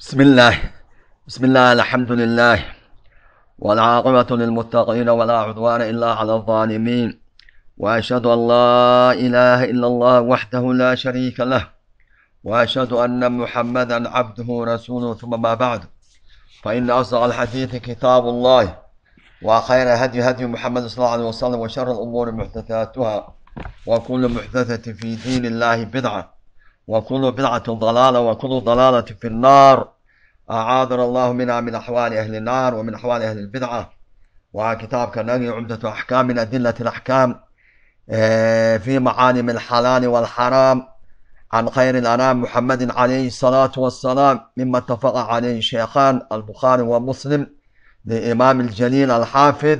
بسم الله بسم الله الحمد لله والعاقبة للمتقين ولا عدوان إلا على الظالمين وأشهد أن لا إله إلا الله وحده لا شريك له وأشهد أن محمدا عبده ورسوله ثم ما بعد فإن أصدق الحديث كتاب الله وخير هدي هدي محمد صلى الله عليه وسلم وشر الأمور محدثاتها وكل محدثة في دين الله بدعة وكل بدعة ضلالة وكل ضلالة في النار أعاذنا الله منا من أحوال أهل النار ومن أحوال أهل البدعة وكتابك نجي عمدة أحكام من أدلة الأحكام في معالم الحلال والحرام عن خير الأنام محمد عليه الصلاة والسلام مما اتفق عليه شيخان البخاري ومسلم لإمام الجليل الحافظ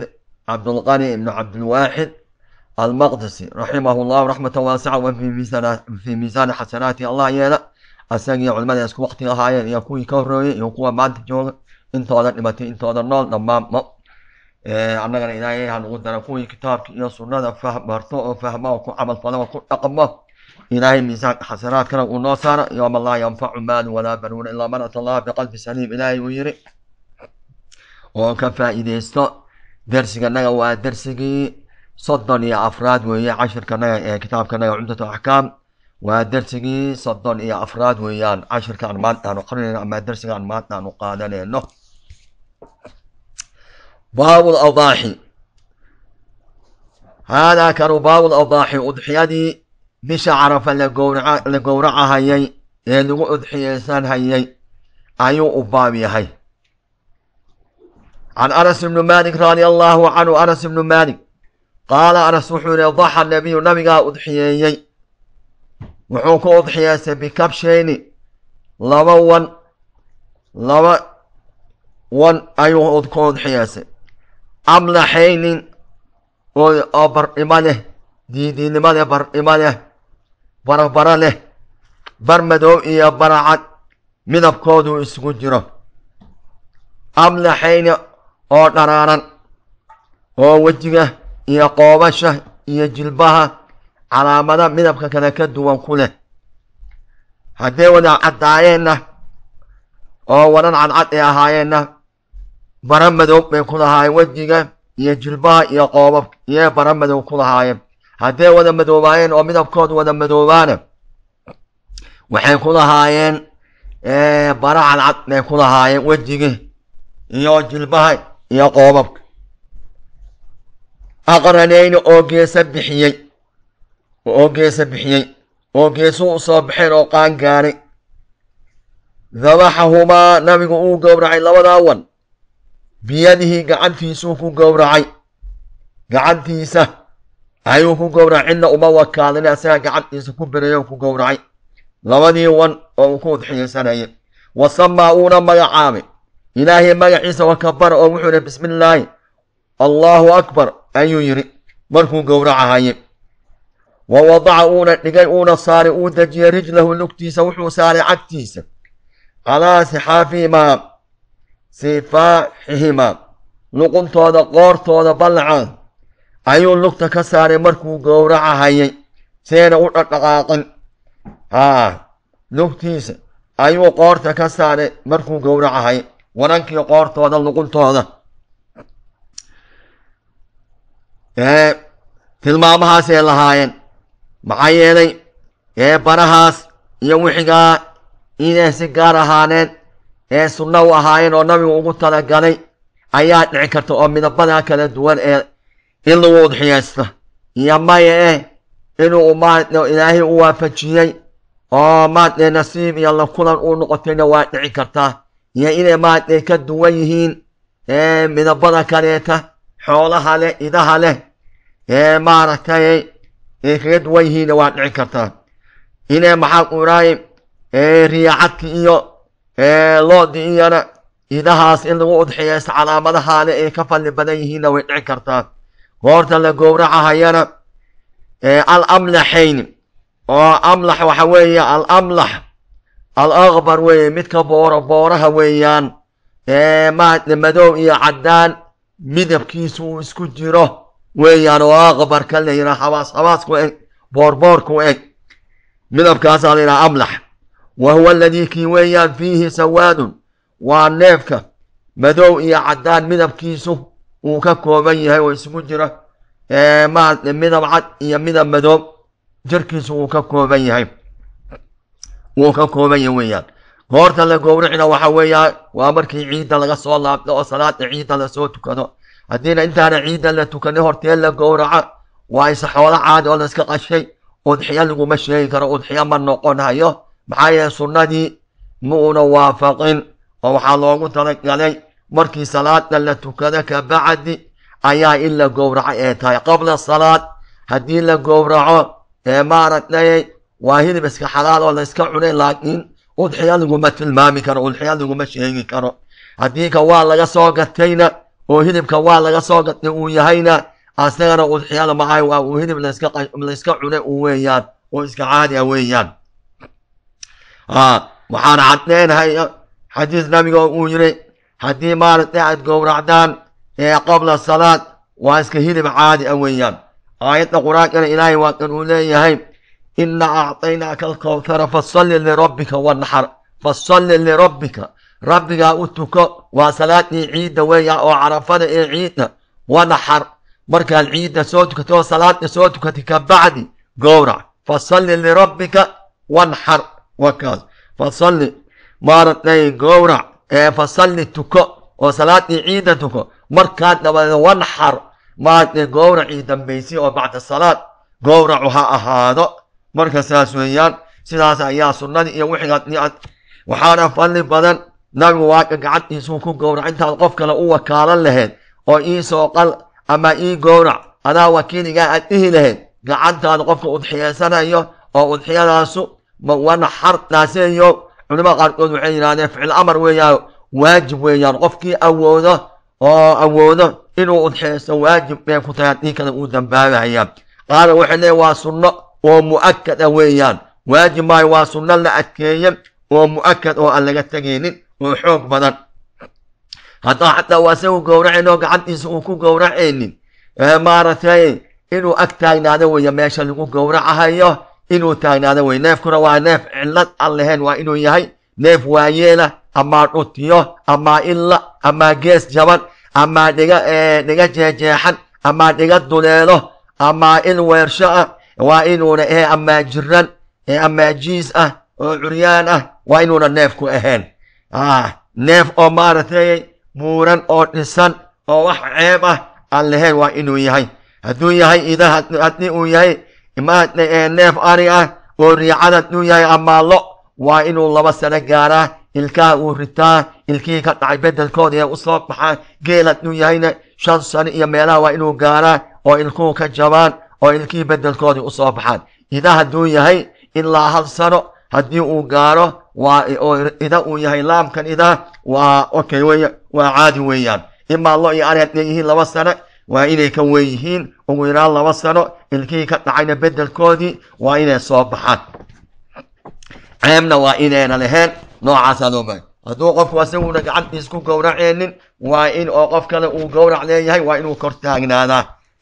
عبد الغني بن عبد الواحد almaqdisi raximahu allahu raxmata waasaca wa fii miisaani xasanaati allah yeela asagii culimada isku waqti ahaayeen iyo kuwii ka horreeyey iyo kuwa maanta jooga intooda dhimatay intooda nool dhammaanba eh, annagana ilaahay eh, ha nagu dara kuwii kitaabka iyo sunnada fahbarto oo eh, fahma oo ku camal falo oo ku dhaqmo ilaahay miisaan xasanaadkana uu noo saaro yooma laa yanfacu maalu walaa banuuna ilaa man ata allaha biqalbi saliim ilaahay uu yiri oo ka faa'iideysto darsiganaga waa darsigii soddon iyo afraad weeye cashirkanaga ee kitaabkanaga cumdatu axkaam waa darsigii soddon iyo afraad weeyaan cashirkaan maanta aanu qarinayno ama darsigaan maanta aanu qaadanayno baabul awdaaxi haadaa kanu baabul awdaaxi udxiyadii bisha carafa la gowracahayay ee lagu udxiyeysanhayay ayuu u baab yahay can anas ibnu malik radia allahu canhu anas ibnu malik qaala anas wuxuu yihi daxa nabiyu nabigaa udxiyeeyey wuxuu ku udxiyeystay bikabshayni laba wan laba wan ayuu ku udxiyeystay amlaxaynin oo bardhimo leh diidiinimo leh bardhimo leh barabara leh bar madow iyo baracad midabkooduu isugu jiro amlaxayni oo dharaaran oo wejiga iyo qoobasha iyo jilbaha calaamada midabka kale ka duwan ku leh haddee wada caddaayeenna oo wadan cadcad ay ahaayeenna bara madow bay ku lahaayeen wejiga iyo jilbaha iyo qoobab iyo bara madow ku lahaayeen haddee wada madoobaayeen oo midabkoodu wada madoobaana waxay ku lahaayeen bara cadcad bay ku lahaayeen wejiga iyo jilbaha iyo qoobabka aqranayni oo geesa bixiyey oo geesa bixiyey oo geesuu u soo baxeen oo qaan gaaray dabaxahumaa nabigu uu gowracay labadaa wan biyadihii gacantiisuu ku gowracay gacantiisa ayuu ku gowracay cidna uma wakaalin asagaa gacantiisa ku berayoo ku gowracay labadii wan oo uu ku udxiyeysanayay wasamaa uuna magacaabay ilaahay magaciisa wa kabara oo wuxuu yihi bismi allaahu akbar ayuu yidhi markuu gowracahaye wa wadaca uuna dhigay uuna saaray uu dejiyay rijlahu lugtiisa wuxuu saaray cagtiisa calaa sixaafihimaa sifaaxihimaa luquntooda qoortooda ballaca ayuu lugta ka saaray markuu gowracahayay seena u dhadhaqaaqin haa lugtiisa ayuu qoorta ka saaray markuu gowracahayay warankii qoortooda luquntooda ee tilmaamahaasay lahaayeen maxaa yeelay ee barahaas iyo wixigaa inay si gaar ahaaneen ee sunna u ahaayeen oo nabigu ugu talagalay ayaa dhici karta oo midabada kala duwan ee in lagu udxiyaysta iyo maya eh inuu maarata ilaahay u waafajiyey oo maarata nasiib iyo la kulan uu noqotayna waa dhici kartaa iyo inay maarata ka duwan yihiin ee midabada kaleeta xoolaha leh idaha leh ee maaragtay ay kaga duwan yihiinna waa dhici kartaa inay maxaa uray riyacadki iyo loodi iyana idahaas in lagu udxiyeysa calaamadahaale ay ka falli badan yihiinna way dhici kartaa goorta la gowracahayana al amlaxayn oo amlax waxa weeye al amlax al akbar weeye midka booro booraha weeyaan maa madow iyo caddaan midabkiisu uu isku jiro weeyaan oo aqbarka marka la yidhaha xabaas xabaasku eg boorboorku eg midabkaasaa la yidhaha amlax wa huwa aladii kii weeyaan fiihi sawaadun waa neefka madow iyo caddaan midabkiisu uu ka kooban yahay oo isugu jira midab cad iyo midab madoob jirkiisu uu ka kooban yahay wuu ka kooban yahay weeyaan goorta la gowracina waxa weeya waa markii ciidda laga soo laabto oo salaada ciidda lasoo tukado haddiina intaana ciidda la tukanin hortee la gowraco waa isa xoolo caadi oo layska qashay udxiyo laguma sheegi karo udxiyo ma noqonayo maxaa yeele sunnadii ma una waafaqin oo waxaa loogu talagalay markii salaada la tukado kabacdi ayaa in la gowraco ee tahay qabla salaad haddii la gowraco ee maaragtay waa hilib iska xalaal oo layska cunay laakiin udxiyo laguma tilmaami karo udxiyo laguma sheegi karo hadiika waa laga soo gatayna oo hilibka waa laga soo gatay uu yahayna asagana udxiyada ma waa uu hilib layska cune u weeyaan oo iska caadi a weeyaan waxaan caddeenahay xadiis nabigo uu yiri haddii maaratay aad gowracdaan ee qabla salaad waa iska hilib caadi a weeyaan aayadda qur-aankana ilaahay waa kan uu leeyahay ina acطaynaaka alkawthara fasalli lirabbika wanaxar fasalli lirabbika rabbigaa u tuko waa salaadii ciidda weeya oo carafada ee ciidda wanaxar markaad ciidda soo tukatay oo salaadda soo tukatay kabacdi gowrac fasalli lirabbika wanxar wakaas fasalli maaragtay gowrac ee fasalli tuko oo salaadii ciidda tuko markaad dhabadeed wanxar maaragtay gowracii dambaysay oo bacda salaad gowracu ha ahaado marka saas weeyaan sidaas ayaa sunnadii iyo wixigaad waxaana fadli badan nabigu waaka gacantiisuu ku gowrac intaad qof kale u wakaalan laheyd oo ii sooqal ama ii gowrac adaa wakiiligaa aad dhihi lahayd gacantaad qofka udxiyeysanayo oo udxiyadaasu wana xardaaseeyo culimada qaarkood waxay yidhahdeen ficil amar weeyaan waajib weeyaan qofkii awoodo oo awoodo inuu udxiyeysto waajib bay ku tahay haddii kale uu dambaabayaa qaala waxay leey waa sunno oo mu'akada ah weeyaan waajib maayo waa sunna la adkeeye oo mu'akad oo aan laga tegaynin oo xoog badan haddaa xataa uu asagu gowracayn oo gacantiisa uu ku gowracaynin maaragtay inuu ag taagnaada weeye meesha lagu gowracahayo inuu taagnaado weye neefkuna waa neef cillad aan lahayn waa inuu yahay neef waayeela amaa dhutiyo amaa illa amaa gees jaban amaa dhiga dhiga jeejeexan amaa dhiga duleelo amaa il weersho ah waa inuuna ee eh, amaajiran ee eh, amaajiis ah oo eh, curyaan ah waa inuuna neef ku aheen ah, neef oo maaragtay muuran oo dhisan oo wax ceeb ah aan lahayn waa inuu yahay hadduu yahay ida haddii uu yahay neef ari ah oo riicad hadduu yahay amaallo waa inuu laba sano gaaraa ilkaha uu ritaa ilkihii ka dhacay bedelkooda ee usoo baxaa geel hadduu yahayna shan sano iyo meelaha waa inuu gaaraa oo ilkuhu ka jabaan oo ilkii bedelkoodii u soo baxaan ida hadduu yahay ilaa hal sano haddii uu gaaro ida uu yahay laamkan ida waa okay wey waa caadi weeyaan imaa lo iyo ari hadday laba sano waa inay ka weyn yihiin ugu yaraan laba sano ilkii ka dhacayna bedelkoodii waa inay soo baxaan ceebna waa inayna laheen noocaasaadooma hadduu qofku asaguna gacantiis ku gowraceenin waa in oo qof kale uu gowrac leeyahay waa inuu kor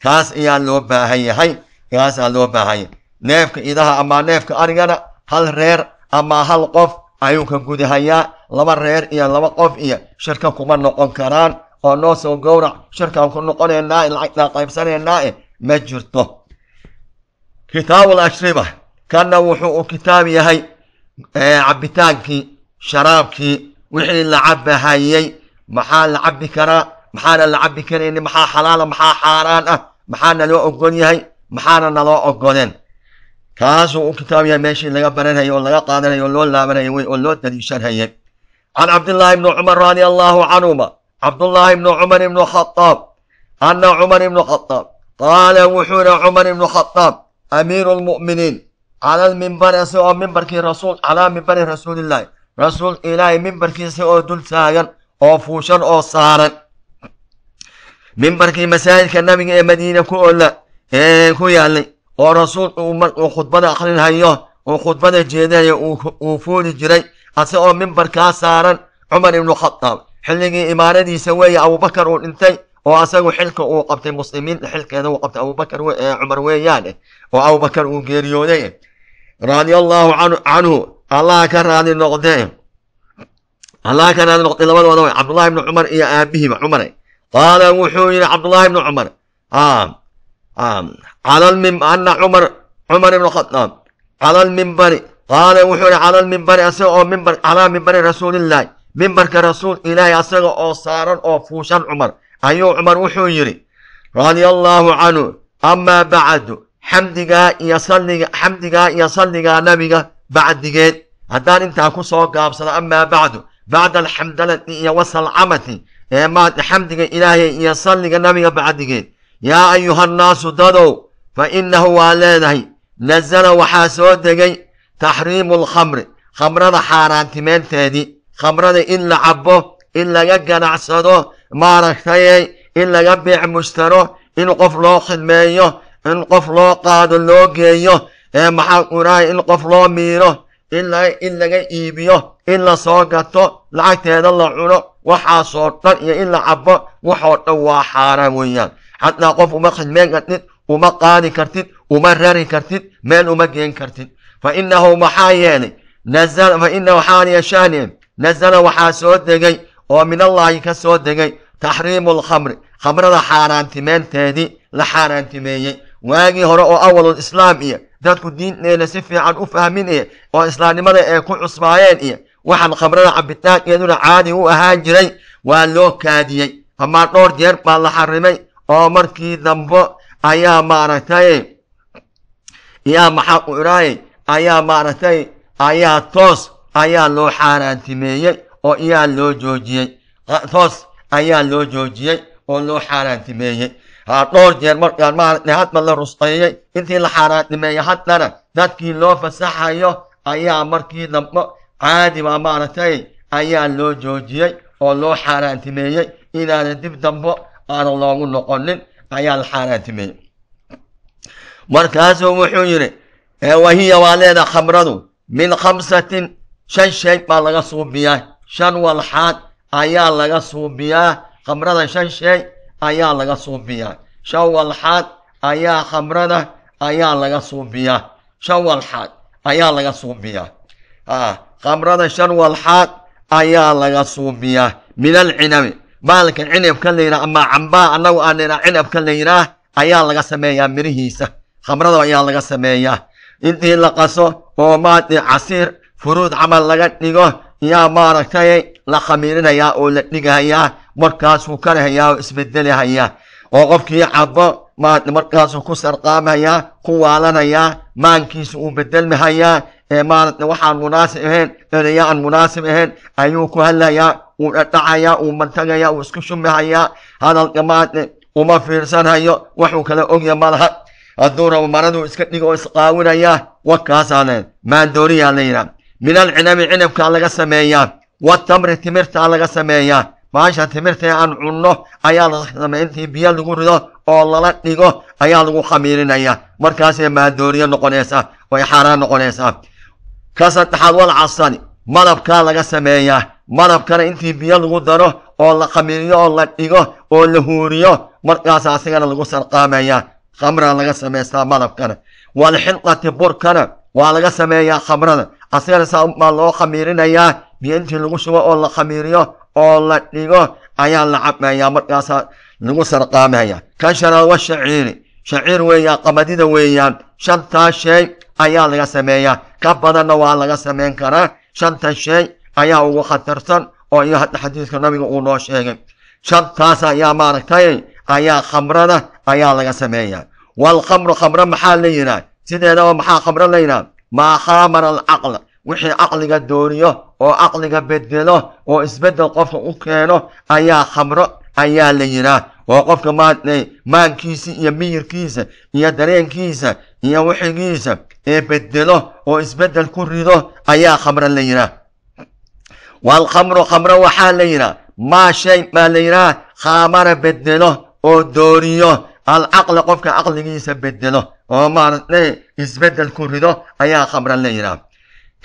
kaas ayaa loo baahan yahay kaasaa loo baahan yahay neefka idaha amaa neefka arigana hal reer ama hal qof ayuu ka gudahayaa laba reer iyo laba qof iyo shirka kuma noqon karaan oo noo soo gowrac shirkaan ku noqonaynaa lacagtaa qaybsanaynae eh, ma jirto kitaabul ashriba kanna wuxuu u kitaab yahay eh, cabbitaankii sharaabkii wixii la cabahayey maxaa la cabbi karaa maxaana la cabbi karayni maxaa xalaala maxaa xaaraan ah maxaa naloo ogon yahay maxaana naloo ogoleen kaasuu u kitaabyahay meeshii laga baranhayey oo laga qaadanhayey oo loo laabanhayey wey oo loo daliishanhayey can cabdillaahi ibnu cumar radia allaahu canhuma cabdullaahi ibnu cumar ibnu khadaab anna cumar ibnu khadaab qaala wuxuu yidhi cumar ibnu khadaab amiiru lmu'miniin cala lmimbari isagoo mimbarkii rasuul calaa mimbari rasuulillaahi rasuul ilaahay mimbarkiisa oo dul taagan oo fuushan oo saaran mimbarkii masaajidka nabiga ee madiina ku ola ee ku yaalay oo rasuul uu khudbada akrinhayo uu khudbada jeedayo uu fuuli jiray asagoo mimbarkaa saaran cumar ibnu khadaab xilligii imaanadiisa weeye abubakar uu dhintay oo asagu xilka uu qabtay muslimiinta xilkeeda uu qabtay abubakar cumar weeyaane oo abubakar uu geeriyooday raadi allaahu canhu allaha ka raadi noqdee allaha ka raadi noqday labadooda way cabdullahi ibnu cumar iyo aabihiba cumare qaala wuxuu yidhi cabdullaahi ibnu cumar ana cumar cumar ibnu khadaab cala almimbari qaala wuxuu yidhi cala mimbari asaga oo mimbar calaa mimbari rasuulillaahi mimbarka rasuul ilaahi asaga oo saaran oo fuushan cumar ayuu cumar wuxuu yidhi radia allaahu canhu amaa bacdu xamdigaa iyo salliga xamdigaa iyo salligaa nabiga bacdigeed haddaan intaa ku soo gaabsado amaa bacdu bacda alxamdalati iyo wasalcamati ee maad xamdiga ilaahay iyo salliga nabiga bacdigeed yaa ayuhannaasu dadow fa innahu waa leedahay nasala waxaa soo degay taxriimu lkhamri khamrada xaaraantimeenteedii khamrada in la cabbo in laga ganacsado maaragtaye in laga beec mustaro in qof loo khidmeeyo in qof loo qaado loo geeyo ee maxaa urahay in qof loo miiro in laga iibiyo in lasoo gato lacagteeda la cuno waxaasoo dhan iyo in la cabo waxoo dhan waa xaaraan weeyaan xataa qof uma khidmeen kartid uma qaadi kartid uma rari kartid meel uma geen kartid fa maxaa yeelay faina waxaan yeeshaaneen nazala waxaa soo degay oo minallaahi ka soo degay taxriimu alkhamri khamrada xaaraantimeenteedii la xaaraantimeeyey waagii hore oo awalul islaam iyo dadku diinteeda si fiican u fahmin iyo oo islaamnimada ay ku cusmaayeen iyo waxaan khamrada cabitaan caadi u ahaan jiray waa loo kaadiyey amaa dhowr jeer baa la xarimay oo markii dambo ayaa maaragtay yaa maxaa u idhaaye ayaa maaragtay ayaa toos ayaa loo xaaraantimeeyey oo iyaa loo joojiyey toos ayaa loo joojiyey oo loo xaaraantimeeyey dhowr jeer markaan maaragtay hadba la rusqeeyey intii la xaaraantimeeyey haddana dadkii loo fasaxayo ayaa markii dambo caadi baa maaragtay ayaa loo joojiyey oo loo xaaraantimeeyey inaana dib dambo aana loogu noqonin ayaa la xaaraantimeeyey markaasuu wuxuu yidhi wahiya waa leeda khamradu min khamsatin shan shay baa laga suubiyaa shan walxaad ayaa laga suubiyaa khamrada shan shay ayaa laga suubiyaa shan walxaad ayaa khamrada ayaa laga suubiyaa shan walxaad ayaa laga suubiyaa khamrada shan walxaad ayaa laga suumiyaa min alcinabi baalka cinabka laynaa ama cambaa anagu aanina cinabka laynaa ayaa laga sameeyaa mirihiisa khamrada ayaa laga sameeyaa intii la qaso oo maadi casiir furuud camal laga dhigo yaa maaragtay la khamiirinayaa oo la dhigahayaa markaasuu karahayaa oo isbedelahayaa oo qofkii cabo markaasuu ku sarqaamayaa ku waalanayaa maankiisa uu bedelmahayaa maarata waxaan munaasib ahayn eraya aan munaasib ahayn ayuu ku hadlayaa wuu dhadhacayaa uu mantagayaa wuu isku shumahayaa hadalka maarata uma fiirsanayo waxuu kala ogya malaha hadduu maraduu iska dhigoo isqaawinayaa wakaasaa leed maandooriyaa la yidhaha min alcinabi cinabkaa laga sameeyaa watamri timirtaa laga sameeyaa maasha timirtae aan cunno ayaa la samey intii biyo lagu rido oo lala dhigo ayaa lagu khamiirinayaa markaasay maandooriyo noqonaysaa way xaaraan noqonaysaa ka saddexaad wal casani malabkaa laga sameeyaa malabkana intii biyo lagu daro oo la khamiiriyo oo la dhigo oo la huuriyo markaasa asigana lagu sarqaamayaa khamraa laga samaystaa malabkana waalxilqati burkana waa laga sameeyaa khamrada asigana samaa loo khamiirinayaa biyo intii lagu shubo oo la khamiiriyo oo la dhigo ayaa la cabayaa markaasaa lagu sarqaamaya kan sharaad wa shaciiri shaciir weeyaa qamadida weeyaan shantaa shay ayaa laga sameeyaa ka badanna waa laga samayn karaa shanta shay ayaa ugu khatarsan oo iyo hadda xadiiska nabiga uu noo sheegay shantaas ayaa maaragtay ayaa khamrada ayaa laga sameeyaa waalkamru khamro maxaa la yidhaah sideedaba maxaa khamro la yidhaah maa khaamara alcaqla wixii caqliga dooniyo oo caqliga bedelo oo isbeddel qofka u keeno ayaa khamro ayaa la yidhaah oo qofka maankiisa iyo miyirkiisa iyo dareenkiisa iyo wixigiisa ee bedelo oo isbedel ku rido ayaa khamra la yidhaah walkhamru khamro waxaa la yiraa maa shay baa la yiraa khaamara bedelo oo dooriyo alcaqla qofka caqligiisa bedelo oo maaragtay isbedel ku rido ayaa khamra la yidhaah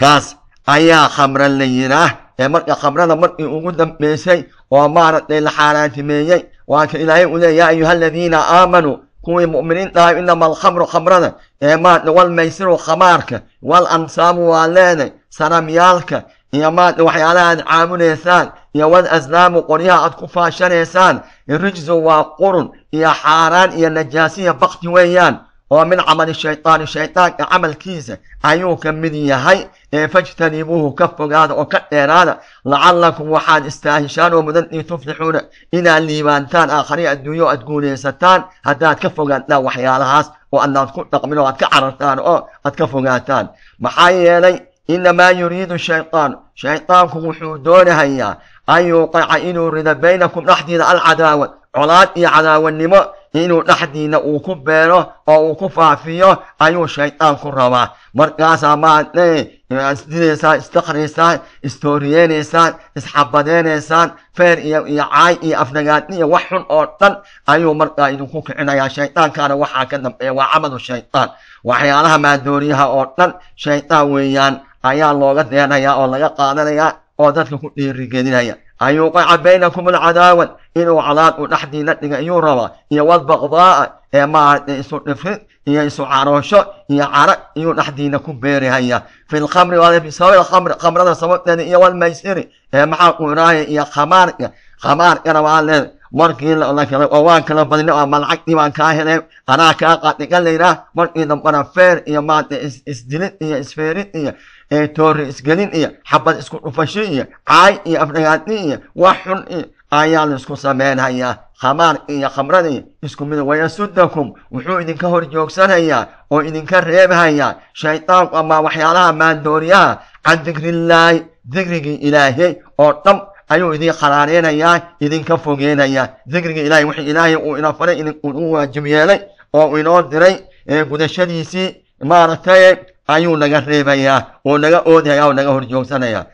kaas ayaa khamra la yidhaah ee marka khamrada markii ugu dambeysay oo maaragtay la xaaraantimeeyey waa ka ilaahay u leeya ayuha aladiina aamanuu kuwii mu'miniintaha inama alkhamru khamrada ee maarta walmaysiru khamaarka wal ansaabu waa leenay sanamyaalka iyo maarta waxyaalaha aad caamuneysaan iyo wal aslaamu qoryaha aad ku faashanaysaan rijzu waa qurun iyo xaaraan iyo najaasiya bakti weeyaan oo min camali shaydaani shaydaanka camalkiisa ayuu ka mid yahay ee fajtanibuhu ka fogaada oo ka dheeraada lacallakum waxaad istaahishaan oo mudantii tuflixuuna inaad liibaantaan aakhari adduunyo aad guulaysataan haddaad ka fogaantaan waxyaalahaas oo adnaad ku dhaqmin oo aad ka carartaan oo aad ka fogaataan maxaa yeelay inamaa yuriidu shaydaanu shaydaanku wuxuu doonahayaa an yuuqica inuu rida baynakum dhexdiida alcadaawa colaad iyo cadaawadnimo inuu dhexdiinna uu ku beero oo uu ku faafiyo ayuu shaydaan ku rabaa markaasaa maadna isdidaysaan isdaqraysaan istooriyeynaysaan isxabadeynaysaan feer iyo iyo caay iyo afnagaadniyo wax xun oo dhan ayuu markaa idinku kicinayaa shaydaankaana waxaa ka dambeeya waa camadu shaydaan waxyaalaha maadooriyaha oo dhan shaydaan weeyaan ayaa looga deenayaa oo laga qaadanayaa oo dadka ku dhiirigelinaya an baynakum alcadaawan inuu cadaad u dhexdiina dhiga iyuu rabaa iyo wadbaqdaa'a ee maaragtay isu dhifrid iyo isu caroosho iyo cara iyuu dhexdiina ku beerihaya fi lkamri bisababi lkamri kamrada sababteeda iyo walmaysiri ee maxaa quuraaya iyo khamaarka khamaarkana waa leeda markii oo waan kala badina oo malcagdii baan kaa helay anaa kaa qadhiga laydhaah markii dambana feer iyo maaragtay isdilid iyo isfeerid iyo toori isgelin iyo xabad isku dhufashi iyo caay iyo afdhagaadni iyo wax xun iyo ayaa laisku samaynayaa khamaar iyo khamradiiyo isku mid wayasudakum wuxuu idinka hor joogsanayaa oo idinka reebhayaa shaydaanku ama waxyaalaha maandooriyaha can dikrillaahi dikrigii ilaahay oo dham ayuu idin kharaareynayaa idinka fogeynayaa dikrigii ilaahay wixii ilaahay uu ina faray uu waajib yeelay oo inoo diray gudashadiisii maaragtay ayuu naga reebayaa oo naga oodaya oo naga horjoogsanayaa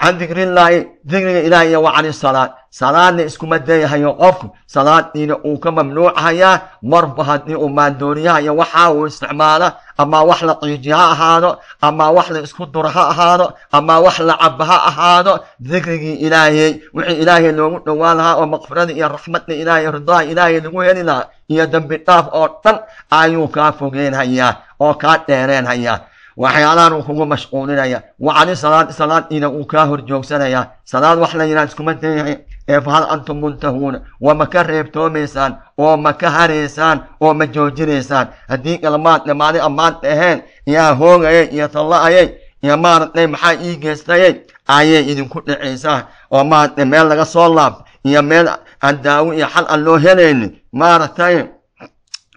can dikrillaahi dikriga ilaah iyo wa cani salaad salaadna iskuma dayahayo qofku salaadiina uu ka mamnuucahayaa marba haddii uu maandooriyahayo waxaa uu isticmaala ama wax la qiiji ha ahaado ama wax la isku duro ha ahaado ama wax la caba ha ahaado dikrigii ilaahey wixii ilaahay loogu dhowaan lahaa oo makfirada iyo raxmadda ilaahay ridaa ilaahay lagu heli lahaa iyo dambi dhaaf oo dhan ayuu kaa fogeynhayaa oo kaa dheereenhayaa waxyaalahan uu kugu mashquulinaya wa salaad salaadiina uu kaa hor joogsanayaa salaad wax la yidhaha iskuma dayahay ee antum muntahuuna waa ma ka reebtoomaysaan oo ma ka haraysaan oo ma joojinaysaan haddii kalmaadna maali ammaanta ahayn yaa hoogayay iyo talla'ayay iyo maaratay maxaa ii geystayay ayay idinku dhacaysaan oo maaratay meel laga soo laab iyo meel aan daawo iyo xal aan loo helaynin maaratay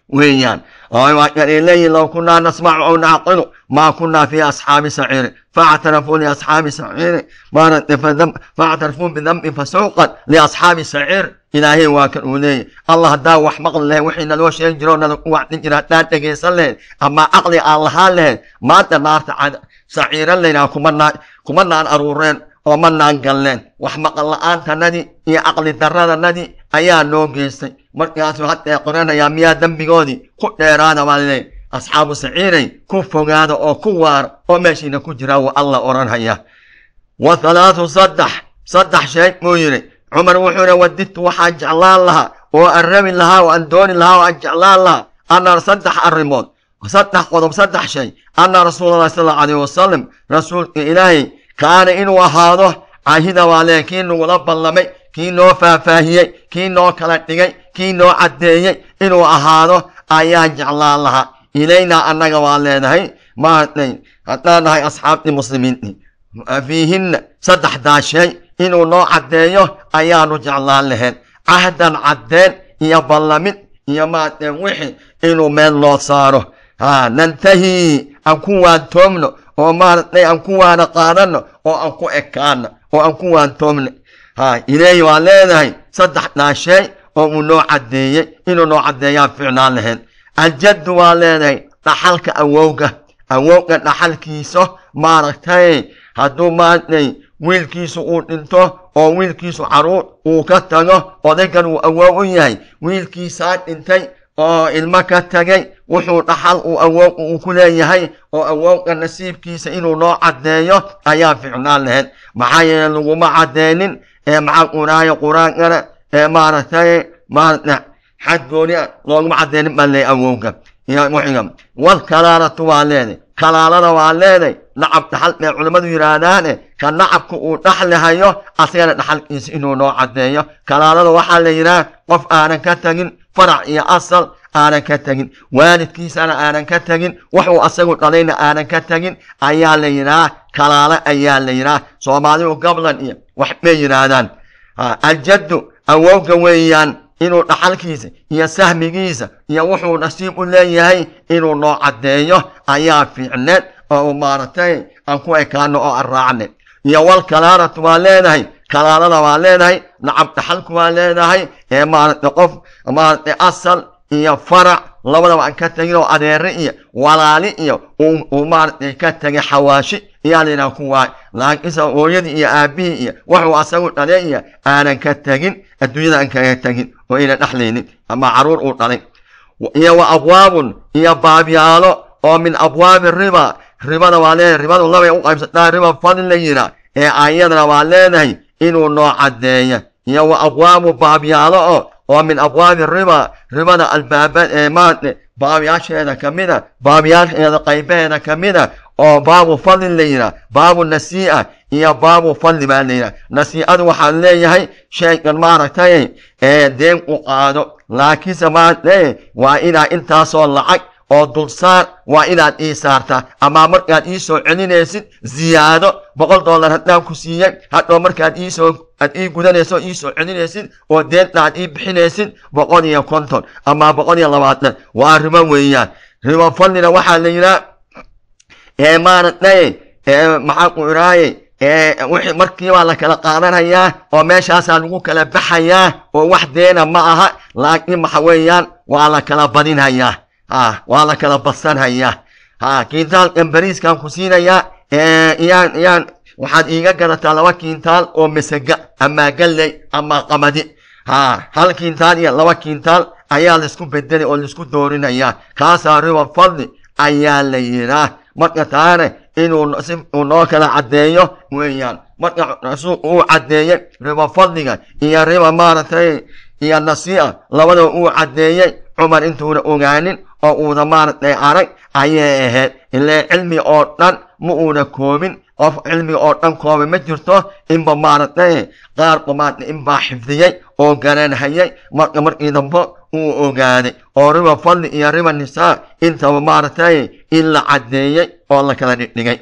weeyaan وأكبر إليه لو كنا نسمع أو نعقل ما كنا في أصحاب سعير فاعترفوا لأصحاب سعير فاعترفوا بذنب فسوقا لأصحاب سعير ilaahay waa kan uu leeyay allah haddaa wax maqli lahayd wixiina loo sheegi jiro nala ku wacdin jira haddaa dhegaysan lahayd ama caqli aan lahaan lahayd maanta naarta saciira laydhaha kumanaa kumanaan aruureen oo manaan galleen wax maqal la iyo caqli daradanadii ayaa noo geystay markaasuu haddeer qoranayaa miyaa dembigoodii ku dheeraada baale asxaabu saciiray ku fogaada oo ku waar oo meeshiina ku jira wuu alla odhanhaya wa halaathu saddex saddex sheeg buu yidhi cumar wuxuuna wadidtu waxaan jeclaan lahaa oo aan rabi lahaa oo aan dooni lahaa oo aan jeclaan lahaa anaa saddex arrimood saddex qodob saddex shay anna rasuulallahi sal allau alayh wasalam rasuulka ilaahay kaana inuu ahaado cahida waa laakiin lagula ballamay kii noo faahfaahiyey kii noo kala dhigay kii noo caddeeyey inuu ahaado ayaa jeclaan lahaa ilaynaa annaga waa leedahay maadnayn haddaan nahay asxaabtii muslimiintii fiihinna saddexdaa shay inuu noo caddeeyo ayaanu jeclaan lahayn cahdan caddeen iyo ballamid iyo maadeen wixii inuu meel loo saaro ha nantahi aan ku waantoomno oo maaragtay aan ku waana qaadanno oo aan ku ekaano oo aan ku waantoomno ha waa leedahay saddex shay oo uu noo caddeeyey inuu noo caddeeyaa ficnaan lahayd aljaddu waa leedahay dhaxalka awowga awowga dhaxalkiisa maaragtay hadduu maaragtay wiilkiisu uu dhinto oo wiilkiisu caruur uu ka tago odaygan uu awow u yahay wiilkiisaa dhintay oo ilmo ka tegay wuxuu dhaxal uu awowga uu ku leeyahay oo awowga nasiibkiisa inuu noo caddeeyo ayaa ficnaan lahayd maxaa yeele laguma caddeynin ee maxaa quraaya ee maaragtay maarata xadgooniah looguma cadeynin baa leey awowga uxiga walkalaalatu waa leeday kalaalada waa leeday nacab dhaxal ee culimmadu yidhaahdaane ka nacabka uu dhaxlihayo asagana dhaxalkiisa inuu noo caddeeyo kalaalada waxaa la yidhaah qof aanan ka tagin farac iyo asal aanan ka tegin waalidkiisana aanan ka tegin wuxuu asagu dhalayna aanan ka tegin ayaa la yidhahaa kalaale ayaa la yidhahaa soomaalidu gablan iyo wax bay yidhaahdaan ah, aljaddu awowga weeyaan inuu dhaxalkiisa iyo sahmigiisa iyo wuxuu nasiib u leeyahay inuu noo caddeeyo ayaa fiicneed oo u maaratay aan ku ekaano oo aan raacne iyo wal kalaalatu waa leedahay kalaalada waa leedahay nacab dhaxalku waa leedahay ee maarata qof maarata asal iyo farac labadaba aan ka tegin oo adeere iyo walaali iyo uu um, maaragtay ka tegay xawaashi iyaa laydhaha ku waay laakiinse hooyadii iyo aabihii iyo waxuu asagu dhalee iyo aanan ka tegin adduunyada aan kaga tegin oo aynan dhexlaynin ama caruur uu dhalay iyo wa abwaabun iyo baabyaalo oo min abwaabi riba ribada waa leedahay ribadu labay u qaybsataa riba fadli la yiraa ee ayadana waa leedahay inuu noo caddeeya iyo wa abwaabu baabyaalo oo oo min abwaabi riba ribada albaaba maad baabyaasheeda ka mida baabyaasheeda qaybeeda mida oo baabu fadli la layidhaa baabu nasii'a iyo baabu fadli baa layidhaa nasiicadu waxaa leeyahay sheekan maaragtay deen u qaado laakiinse maade waa inaa intaasoo lacag oo dulsaar waa inaad ii saarta amaa markaad ii soo celinaysid ziyaado boqol dollar haddaan ku siiyey hadhoo markaad iisoo aad ii gudanayso iisoo celinaysid oo deenta aad ii bixinaysid boqol iyo konton amaa boqol iyo labaatan waa rimo weeyaan rimo fallina waxaa la yidhaa ee maaragtay maxaanku idhaaye w markii baa la kala qaadanayaa oo meeshaasaa lagu kala baxayaa oo wax deena ma aha laakiin waxa weeyaan waa la kala badinayaa Ah, waa la kala badsanhayaa ah, kintaal qambariiskaan ku siinayaa yaan yaan waxaad iiga garataa laba kintaal oo masaga amaa galley amaa qamadi ah, hal kintaal iyo laba kintaal ayaa laisku bedelay oo laisku doorinayaa kaasaa riba fadli ayaa la yiraa marka taane inuu si uu noo kala caddeeyo weeyaan marka rasuul uu caddeeyey riba fadliga iyo riba maaragtay iyo nasiica labadaba uu caddeeyey cumar intuuna ogaanin oo uuna maaratay arag ayay ahayd ile cilmi oo dhan ma uuna koobin qof cilmiga oo dhan kooba ma jirto inba maaratay qaar bamaata inbaa xifdiyey oo garanhayay marka markii dambe uu ogaaday oo riba fadli iyo riba nisaa intaba maaratay in la caddeeyey oo la kala dhigdhigay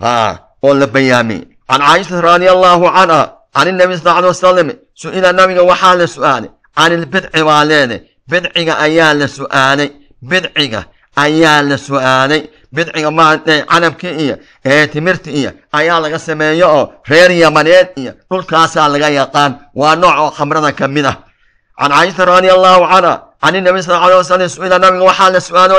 ah, oo la bayaamiyey can caaisha radi allaahu canha can inabi sal ly wasalam su-ila nabiga waxaa la su-aalay can ilbidci baa leeday bidciga ayaa la su-aalay bidciga ayaa la su-aalay bidciga maaragtay canabkii iyo ee timirti iyo ayaa laga sameeyo oo reer yamaneed iyo dhulkaasaa laga yaqaan waa nooc oo khamrada ka mid ah can caisha radi allahu canha can inabiy sal alay wasalam su-ila nabiga waxaa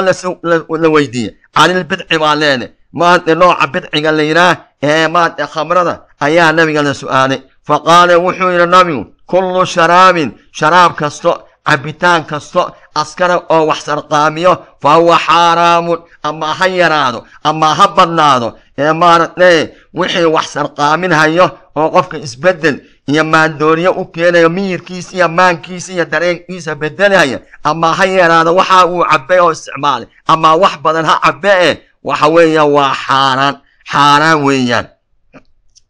la su oo la weydiiyey canilbidci baa leene maaragtay nooca bidciga la yidhaah ee maaragtay khamrada ayaa nabiga la su-aalay fa qaala wuxuu yidhi nabigu kullu sharaabin sharaab kasto cabitaan kasto askara oo wax sarqaamiyo fa huwa xaaraamun ama ha yaraado ama ha badnaado ee maaragtay wixii wax sarqaaminhayo oo qofka isbeddel iyo maandooniyo u keenayo miyirkiisa iyo maankiisa iyo dareenkiisa bedelaya ama ha yaraado waxa uu cabe oo isticmaalay ama wax badan ha cabbe eh waxa weeya waa xaaraan xaaraan weeyaan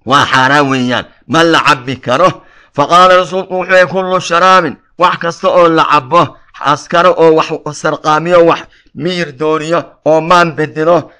waa xaaraan weeyaan ma la cabbi karo fa qaala rasuulku wuxuu kullu sharaabin wax kasta oo la cabo askaro oo wax sarqaamiyo wax miyir dooniyo oo maan bedelo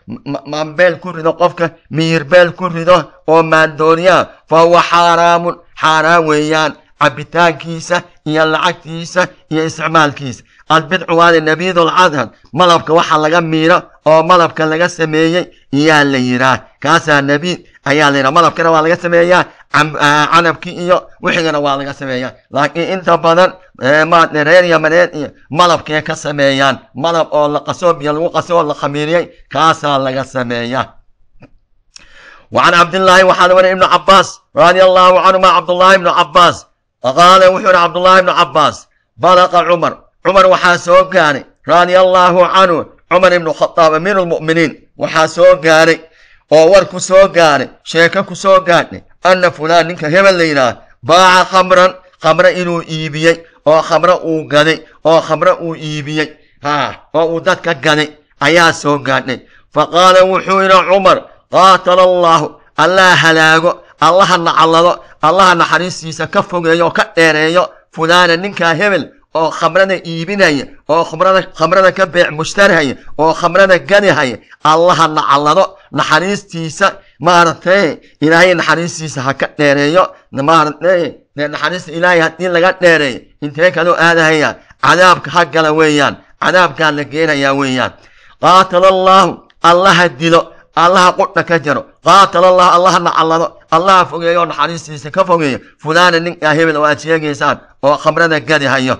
maanbeel ku rido qofka miyirbeel ku rido oo maandooniya fa huwa xaaraamun xaaraan weeyaan cabitaankiisa iyo lacagtiisa iyo isticmaalkiisa albidcu waade nabiidulcadad malabka waxa laga miiro oo malabka laga sameeyey yaa la yidhaah kaasaa nabiid ayaa la yidhaha malabkana waa laga sameeyaa Ah, canabkii iyo wixigana waa laga sameeyaan laakiin inta badan eh, maade reer yamaneed iyo malabkee ka sameeyaan malab oo la qaso iyo lagu qaso oo la khamiiriyey kaasaa laga sameeya wacan cabdillaahi waxaa la wariyay ibnu cabaas radia allaahu canhuma cabdullaahi ibnu cabaas qaala wuxuu ihi cabdullaahi ibnu cabaas balaqa cumar cumar waxaa soo gaaray radia allaahu canhu cumar ibnu khadaab amiiru lmu'miniin waxaa soo gaaray oo war ku soo gaaray sheeko ku gaadhay ana fulaan ninka hebel la yidhaha baaca khamran khamre inuu iibiyey oo khamre uu gaday oo khamre uu iibiyey a oo uu dadka gaday ayaa soo gaadhay fa qaala wuxuu yidhi cumar qaatala allaahu allaha halaago allaha nacallado allaha naxariistiisa ka fogeeyo oo ka dheereeyo fulaana ninkaa hebel oo khamrada iibinaya oo khamrada ka beec mushtarhaya oo khamrada gadihaya allaha nacallado naxariistiisa maaragtay ilaahay naxariistiisa ha ka dheereeyo maaragtay naxariista ilaahay haddii laga dheereeyo intee kaloo aadahayaan cadaabka ha gala weeyaan cadaabkaa la geenayaa weeyaan qaatala allaahu allaha dilo allaha qudha ka jaro qaatalallah allaha nacallado allaha fogeeyo naxariistiisa ka fogeeyo fulaana ninkaa ah hebel oo aad sheegaysaan oo khamrada gadi hayo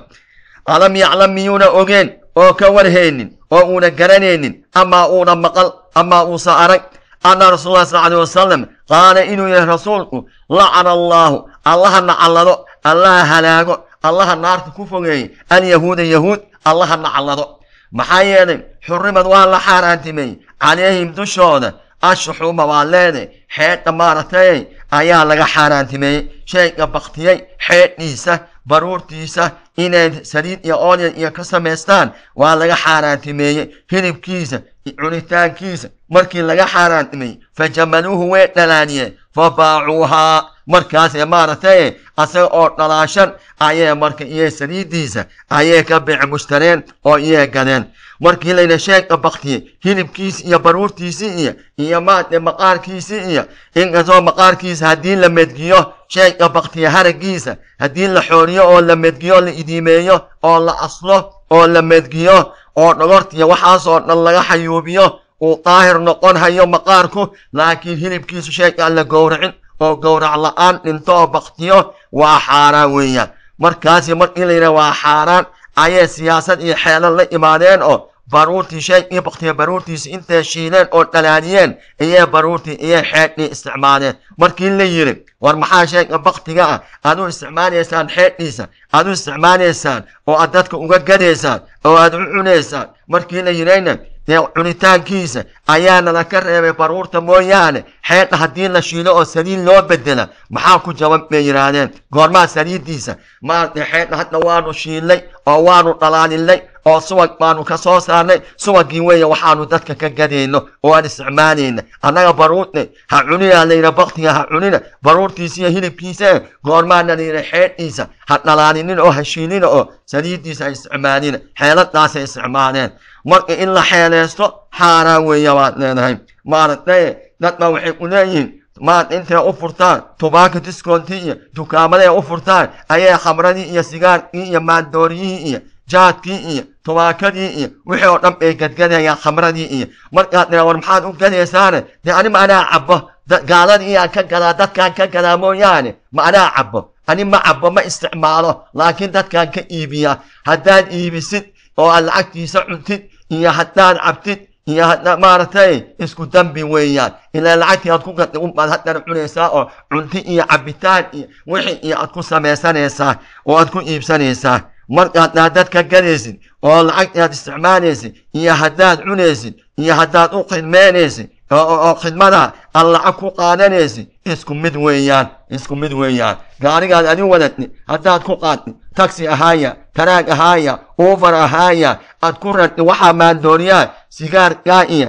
alam yaclam miyuuna ogeen oo ka warhaynin oo uuna garanaynin amaa uuna maqal amaa uusa arag anna rasuula sal alay wasalam qaala inuu yahay rasuulku lacana allaahu allaha callado allaha halaago allaha naarta ku fogeeyey alyahuuda yahuud allahana callado maxaa yeelay xurimad waa la xaaraantimeey calayhim dushooda ashuxuma waa leede xeedha maaragtay ayaa laga xaaraantimeeyey shayga baktiyey xeedhiisa baruurtiisa inay saliid iyo olyad iyo ka samaystaan waa laga xaaraantimeeyey hilibkiisa cunitaankiisa markii laga xaaraantimeeyey fa jamaluuhu way dhalaaniyeen fa baacuuhaa markaasee maaragtay asaga oo dhalaashan ayay marka iyo saliidiisa ayay ka beec mushtareen oo iyee gadeen markii layna sheega baktiye hilibkiisi iyo baruurtiisii iyo iyo maade maqaarkiisii iyo inkastoo maqaarkiisa haddii la medgiyo sheega baktiya haragiisa haddii la xooriyo oo la medgiyo la idiimeeyo oo la aslo oo la medgiyo oo dhogortiya waxaasoo dhan laga xayuubiyo uu daahir noqon hayo maqaarku laakiin hilibkiisu sheegaa la gowracin oo gowrac la-aan dhinto oo baktiyo waa xaaraan weeyaan markaasi markii la layidhaha waa xaaraan ayay siyaasad iyo xeelad la imaadeen oo baruurtii sheeg iyo baktiya baruurtiisa intay shiileen oo dhalaaniyeen ayay baruurtii iyay xeedhii isticmaaleen markii la yidhi war maxaa sheega baktiga ah aad u isticmaalaysaan xeedhiisa aad u isticmaalaysaan oo aad dadka uga gadaysaan oo aad u cunaysaan markii la yidhayna dee cunitaankiisa ayaanana ka reebay baruurta mooyaane xeedha haddii la shiilo oo saliid loo bedela maxaa ku jawab bay yidhaahdeen goormaa saliiddiisa maaragtay xeedha hadda waanu shiilnay oo waanu dhalaalinay oo subag baanu ka soo saarnay subagii weeye waxaanu dadka ka gadayno oo aan isticmaalayna annaga baruurte ha cunina layidha baktiga ha cunina baruurtiisa iyo hilibkiisa goormaana layidha xeedhiisa ha dhalaalinin oo ha shiilina oo saliiddiisa ha isticmaalina xeeladaasay isticmaaleen marka in la xeelaysto xaaraan weeya baad leedahay maaragtay dadba waxay ku leeyihiin maad intay u furtaan tubaanka discoontii iyo dukaamaday u furtaan ayay khamradii iyo sigaarkii iyo maandooriyihii iyo jaadkii iyo tubaankadii iyo wixii oo dhan bay gadgadayaan khamradii iyo markaad dira war maxaad u gadaysaane dee ani ma anaa cabbo gaaladii iyaan ka gadaa dadkaan ka gadaa mooyaane ma anaa cabbo ani ma cabbo ma isticmaalo laakiin dadkaan ka iibiyaa haddaad iibisid oo aad lacagtiisa cuntid iyo haddaad cabtid iyo hadda maaragtay isku dambi weeyaan ilaa lacagtii aad ku gadda unbaad haddana cunaysaa oo cunti iyo cabitaan iyo wixii iyo aad ku samaysanaysaa oo aad ku iibsanaysaa markaad dhaadad dadka gadaysid oo lacagtii aad isticmaalaysid iyo haddaad cunaysid iyo haddaad u qidmeynaysid oo khidmada aad lacag ku qaadanaysi isku mid weeyaan isku mid weeyaan gaarigaad adi wadatni haddaad ku qaadni taxi ahaaya taraag ahaaya uufar ahaaya aad ku radni waxaa maandooriyaa sigaarkaa iyo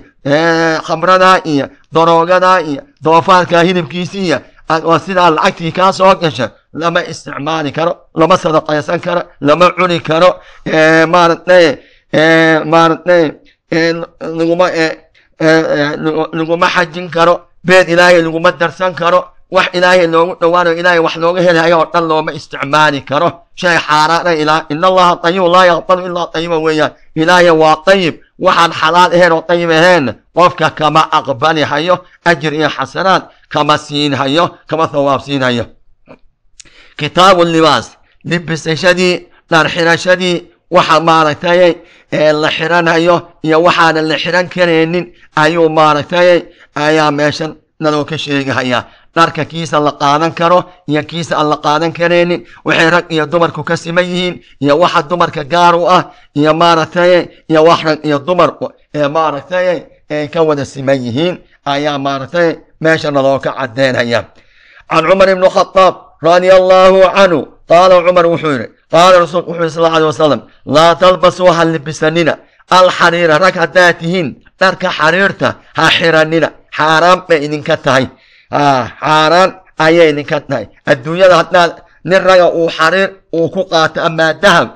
khamradaa iyo daroogadaa iyo doofaarkaa hilibkiisiiya oo sidaa lacagtii kaa soo gasha lama isticmaali karo lama sadaqaysan karo lama cuni karo maarata maarata laguma laguma xajin karo beed ilaahay laguma darsan karo wax ilaahay loogu dhowaano ilaahay wax looga helayo oo dhan looma isticmaali karo shay xaaraana ilaa in allaha tayib laa yaqbalu ilaa ayiba weeyaan ilaahay waa tayib waxaan xalaal ahayn oo ayib ahayn qofka kama aqbali hayo ajir iyo xasanaad kama siin hayo kama thawaab siin hayo kitaabu libaas libisashadii dharxirashadii waxa maaragtayay ee la xiranayo iyo waxaana la xiran karaynin ayuu maaragtay ayaa meeshan nadoo ka sheegahaya dharka kiisa la qaadan karo iyo kiisa aan la qaadan karaynin waxay rag iyo dumarku ka siman yihiin iyo waxa dumarka gaar u ah iyo maaragtay iyo wax rag iyo dumar ee maaragtay ay ka wada siman yihiin ayaa maaragtay meesha nadoo ka cadeynaya can cumar ibnu khaaab radia allaahu canhu qaala cumar wuxuu yidhi qaala rasul wuxuu yidhi sal allau alay wasalam laa talbasuu ha libisanina alxariira rag haddaad tihiin dharka xariirta ha xiranina xaaraan bay idinka tahay ah, xaaraan ayay idinka tahay adduunyada haddaad nin raga uu xariir uu ku qaato amaa dahab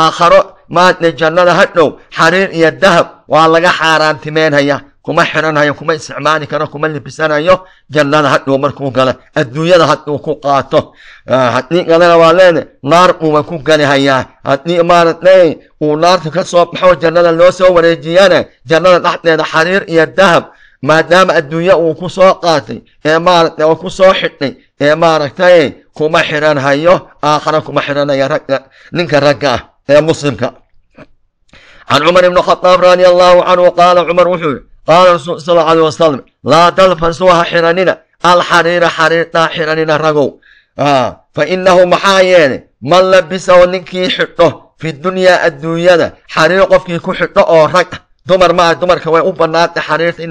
aakharo maadna jannada ha dhow xariir iyo dahab waa laga xaaraantimeenhaya kuma xiranayo kuma isticmaali karo kuma libisanayo jannada hadhuu markuu gala adduunyada haduu ku qaato ah, haddii kalena waa leene naar uuma ku galihayaa haddii maaratay uu naarta ka soo baxo jannada loo soo wareejiyana jannada dhexdeeda xariir iyo dahab maadaama adduunye uu ku soo qaatay ee maaragtay oo ku soo xidhay ee maaragtay kuma xiranhayo aakhara kuma xiranaya ragga ninka ragga ah ee muslimka can cumar ibn khadaab radi allahu canhu qaala cumar wuxuu qaala rasul sal allau aleh wasalam laa talfasu ha xiranina alxariira xariirtaa xiranina ragow fa innahu maxaa yeele man labisa oo ninkii xidho fi dunyaa adduunyada xariir qofkii ku xidho oo rag ah dumar maa dumarka way u bannaantay xariirta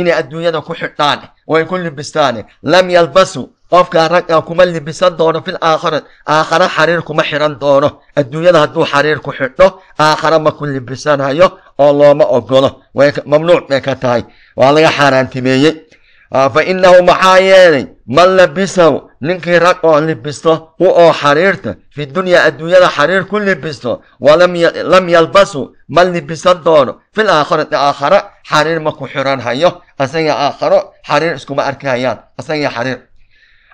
inay adduunyada ku xidhaan way ku libistaan lam yalbasu qofkaa ragga ah kuma libisan doono fil aakhara aakhara xariir kuma xidhan doono adduunyada hadduu xariir ku xidho aakhara ma ku libisanayo oo looma ogolo mamnuuc bay ka tahay waa laga xaaraantimeeyey fa innahu maxaa yeelay man labisahu ninkii rag oo libisto u oo xariirta fi dunyaa adduunyada xariir ku libisto walam yalbasu ma libisan doono fil aakharati aakhara xariir ma ku xidhanhayo asaga aakharo xariir iskuma arkahayaan asaga xariir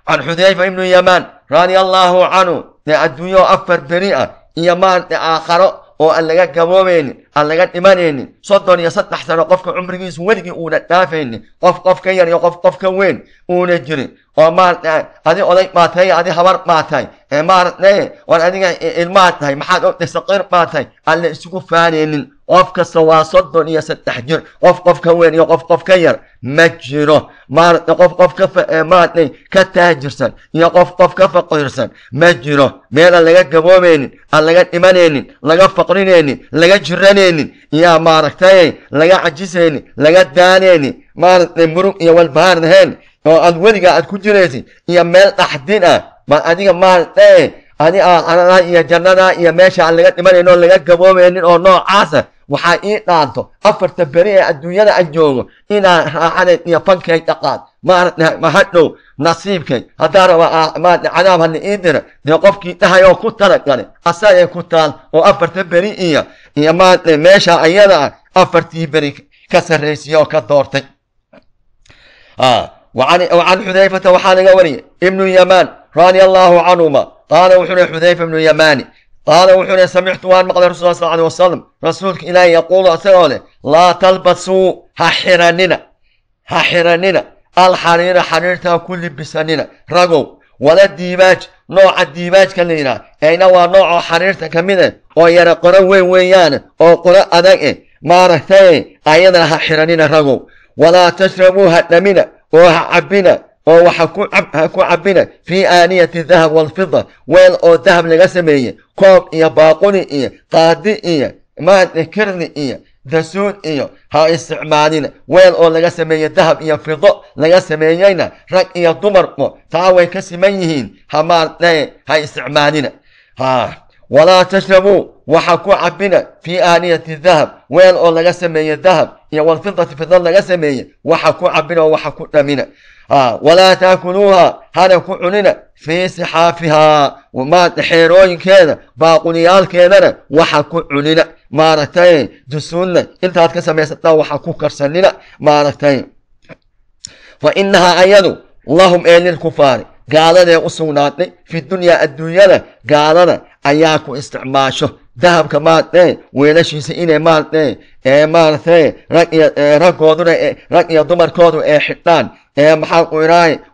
can xudayfa ibnu yamaan radia allaahu canhu dee adduunyo afar beri ah iyo maarta aakharo oo aan laga gaboobeynin aan laga dhimanaynin soddon iyo saddex sano qofka cumrigiisu weligii uuna dhaafaynin qof qof ka yar iyo qof qof ka weyn uuna jirin oo maarata eh, adi oday baa tahay adi habar baa tahay eh, maarata war adiga eh, ilmaa tahay maxaad ogtay saqir baa tahay aan la isugu faanaynin qof kasta waa soddon iyo saddex jir qof qof ka weyn iyo qof qof ka yar ma jiro maarata qof qof kamaarata ka taajirsan iyo qof qof ka faqiirsan ma jiro meelaan laga gaboomeynin aan laga dhimanaynin laga faqrinaynin laga jiranaynin iyo maaragtay laga cajisaynin laga daanaynin maarata murug iyo walbahaar lahayn oo aad weliga aad ku jiraysid iyo meel dhaxdin ah ma adiga maaldhee ani aakharadaa iyo jannada iyo meesha aan laga dhimanayno laga gaboobaynin oo noocaasa ah. waxaa ii dhaanto afarta beri ee adduunyada aan joogo inaan raaxadayd iyo fankay dhaqaan maarata mahadhow nasiibkay haddaa ah, raba cadaab hana ii dira dee qofkii dhahay oo ku talagalay asagay ku taal oo afarta beri iyo iyo maarata meesha ayada ah afartii beri ka sarraysiya oo ka doortay ah an xudayfata waxaa laga wariyay ibnu yamaan radi allaahu canhuma qaala wuxuuna xudayfa ibnu yamaani qaala wuxuuna samictu waan maqlay rasul sal alay wasalam rasuulka ilaahi yaquulu asagoo leh laa talbasuu ha xiranina ha xiranina alxariira xariirtaa ku libisanina ragow wala diibaaj nooca diibaajka la yidhaha eyna waa noocoo xariirta ka mid eh oo yara qoro weyn weeyaane oo qoro adag eh maaragtaye ayadana ha xiranina ragow walaa tashrabuu ha dhamina oo ha cabina oo ha ku cabina fii aaniyati dahab walfida weel oo dahab laga sameeyey koob iyo baaquni iyo qaadi iyo maadne kirni iyo dasuud iyo ha isticmaalina weel oo laga sameeye dahab iyo fido laga sameeyeyna rag iyo dumarku taa way ka siman yihiin hamaane ha isticmaalina walaa tashrabuu waxa ku cabina fii aaniyati dahab weel oo laga sameeye dahab iyo walfidati fidad laga sameeye waxa ku cabina oo waxa ku dhamina ah, walaa taakuluuha hana ku cunina fii sixaafihaa xeerooyinkeeda dhexeerooyinkeeda baaquliyaalkeedana waxa ku cunina maaragtay dusuulna intaad ka samaysataa waxa ku karsanina maaragtay fa inahaa ayadu lahum ee lilkufaari gaaladee u sugnaaday fi dunyaa adduunyada gaalada ayaa ku isticmaasho dahabka maaragtay weelashiisa inay maaragtay ee maaragtay iyo raggooduna rag iyo dumarkoodu ee xidhaan ee maxaa ku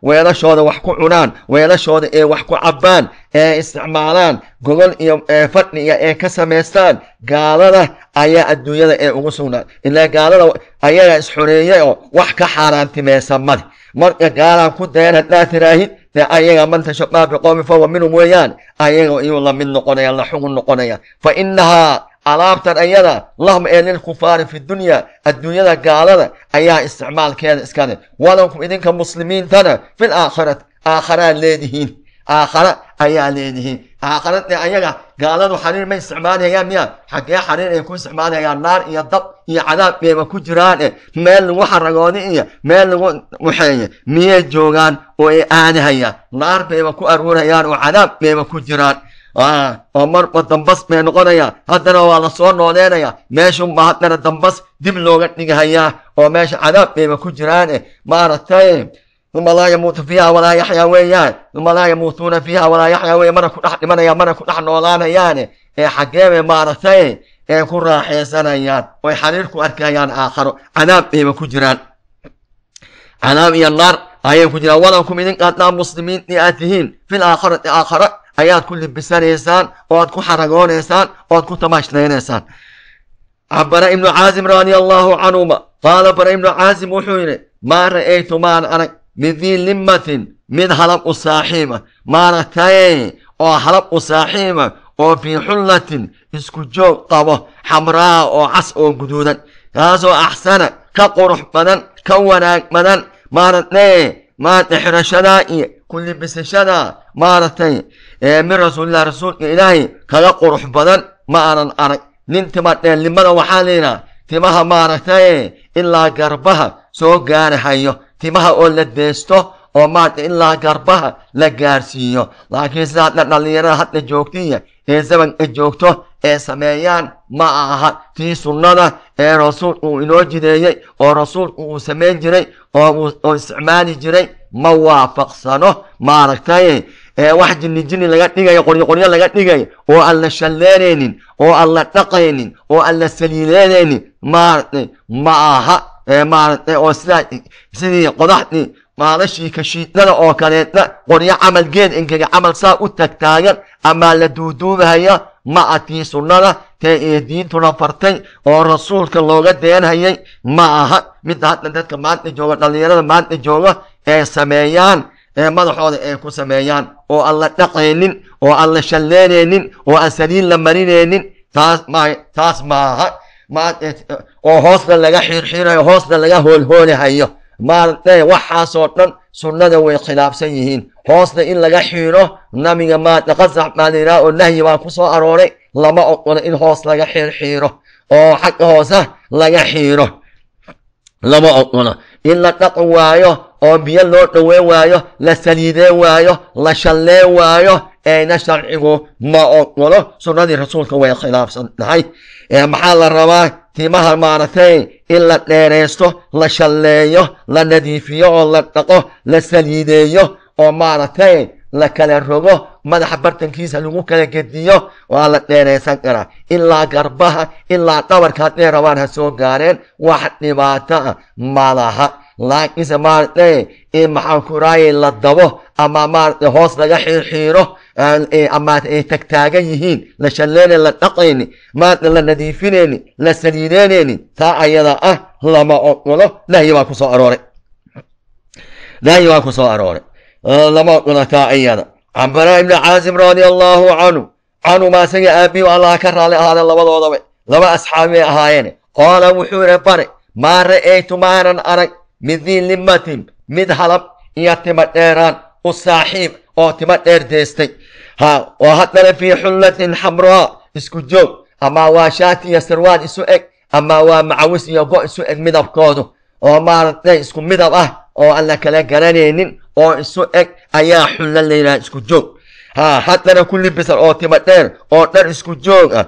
weelashooda wax ku cunaan weelashooda ee wax ku cabbaan ee isticmaalaan gogol iyo fadhiga ee ka samaystaan gaalada ayaa adduunyada ee ugu sugnaan ilaa gaalada ayaga isxoreeyay oo wax ka xaaraantimaysa madi marka gaalaan ku dayr haddaad tiraahid de ayaga man tashabbaha biqowmin fahuwa minhum weeyaan ayaga iyuu lamid noqonaya la xugun noqonaya fa innahaa alaabtan ayada ah. lahum ee lilkufaari fi dunya adduunyada gaalada ah. ayaa isticmaalkeeda iskale walakum idinka muslimiintana fil aakhirati aakharaa leedihiin aakhara ayaa leedihiin aakharada ayaga gaaladu xariir ma isticmaalayaan miya xaggee xariir ay ku isticmaalayaan naar iyo dab iyo cadaab bayba ku jiraane eh. meel lagu xaragooda iyo meel lagu waxeeye eh, miyay joogaan oo ay aadahayaan naar bayba ku aruurayaan oo cadaab bayba ku jiraan ah, oo marba dambas bay noqonayaan haddana waa lasoo nooleenaya meeshunba haddana dambas dib looga dhigahayaa oo meesha cadaab bayba ku jiraane eh. maaragtay ثم لا يموت فيها ولا يحيا ويان يعني؟ ثم لا يموتون فيها ولا يحيا ويان مركو نحن من يا مركو نحن ولانا يعني اي حقيم ما رسي اي كن راحي سنة يان يعني. ويحرركو أركيان يعني آخر عذاب اي مكجران عذاب اي النار اي مكجران ولكم إذن قد نام مسلمين نياتهين في الآخرة آخرة ayaad ku libisanaysaan ood ku xaragoonaysaan ood ku tamaashnaynaysaan cabbara ibnu caazim radi allaahu canhuma qaala bara ibnu caazim wuxuu yidhi maa ra'aytu maan arag midii limatin mid halab u saaxiiba maaragtaye oo halab u saaxiiba oo fii xullatin isku joog qabo xamraa oo cas oo guduudan kaasoo axsana ka qurux badan ka wanaag badan maaragtaye maarata xirashadaa iyo kulibisashadaa maaragtay e min rasuulilah rasuulka ilaahay kaga qurux badan ma aanan arag nin tima dheelnimada waxaa layidhaha timaha maaragtaye ilaa garbaha soo gaarahayo timaha oo la deesto oo maaragtay ilaa garbaha la gaarsiiyo laakiin sidaadna dhallinyarada hadda joogtiya ee zamanka joogto ee sameeyaan ma aha tii sunnada ee rasuulku uu inoo jideeyey oo rasuulku uu samayn jiray oo isticmaali jiray ma waafaqsano maaragtay ee wax jinijini laga dhigayo qoryoqoryo laga dhigayo oo aan la shalleeraynin oo aan la dhaqaynin oo aan la saliileedaynin maaragtay ma aha sidii qodaxdii eh, maalashii eh, kashiidnada oo kaleetna qoryo camal geed ingega camal saa u tagtaagan amaa la duuduubahaya ma atii sunnada tee ee diintuna fartay oo rasuulka looga deenhayay ma aha midda hadda dadka maanta jooga dhallinyarada maanta jooga ee sameeyaan ee madaxooda ay ku sameeyaan oo aan la dhaqaynin oo aan la shalleenaynin oo aan saliin la marinaynin taas ma aha Eh, eh, oo hoosta laga xirxirayo hoosta laga hoolhoolahayo maaragtay waxaasoo dhan sunnada way khilaafsan yihiin hoosta in laga xiiro nabiga maarata qasax baa oo nahyi baan ku soo arooray lama oqolo in hoos laga xirxiiro oo xagga hoosa laga xiiro lama oqolo in la dhaq waayo oo biyo loo dhoweyn waayo la saliideen waayo la shalleen waayo eena sharcigu ma ogolo sunnadii rasuulka way khilaafsan tahay maxaa la rabaa timaha maaragtay in la dheereysto la shalleeyo la nadiifiyo oo la dhaqo la saliideeyo oo maaragtay la kala rogo madaxa bartankiisa lagu kala gediyo waa la dheereysan karaa ilaa garbaha ilaa dhabarka hadday rabaan ha soo gaareen wax dhibaato ah malaha laakiinse maarata in eh, eh, maxaan la dabo ama maarata hoos laga xiirxiiro eh, ama ay tagtaagan yihiin la shalleene la dhaqayni maarata la nadiifineyni la saliideyneyni taa ayada ah lama oqolo nahyi baa ku soo arooray nahyi baa ku soo arooray lama oqolo taa ayada cabdulaahi ibni caasim radia allaahu canhu canhumaa isaga aabiyu allah ka raali ahaadeen labadoodaba laba asxaabi bay ahaayeen qaala wuxuu ihi bare maa ra'aytu maanan arag mid dii mid halab iyo tima dheeraan u saaxiib oo tima dheer deystay ha oo haddana fii xullatin xamroa isku joog ama waa shaati iyo sarwaan isu eg ama waa macawis iyo go isu eg midabkoodu oo maaragtay isku midab ah oo aan la kala garanaynin oo isu eg ayaa xulla layidhaha isku joog ha haddana ku libisan oo timo dheer oo dhar isku joog ah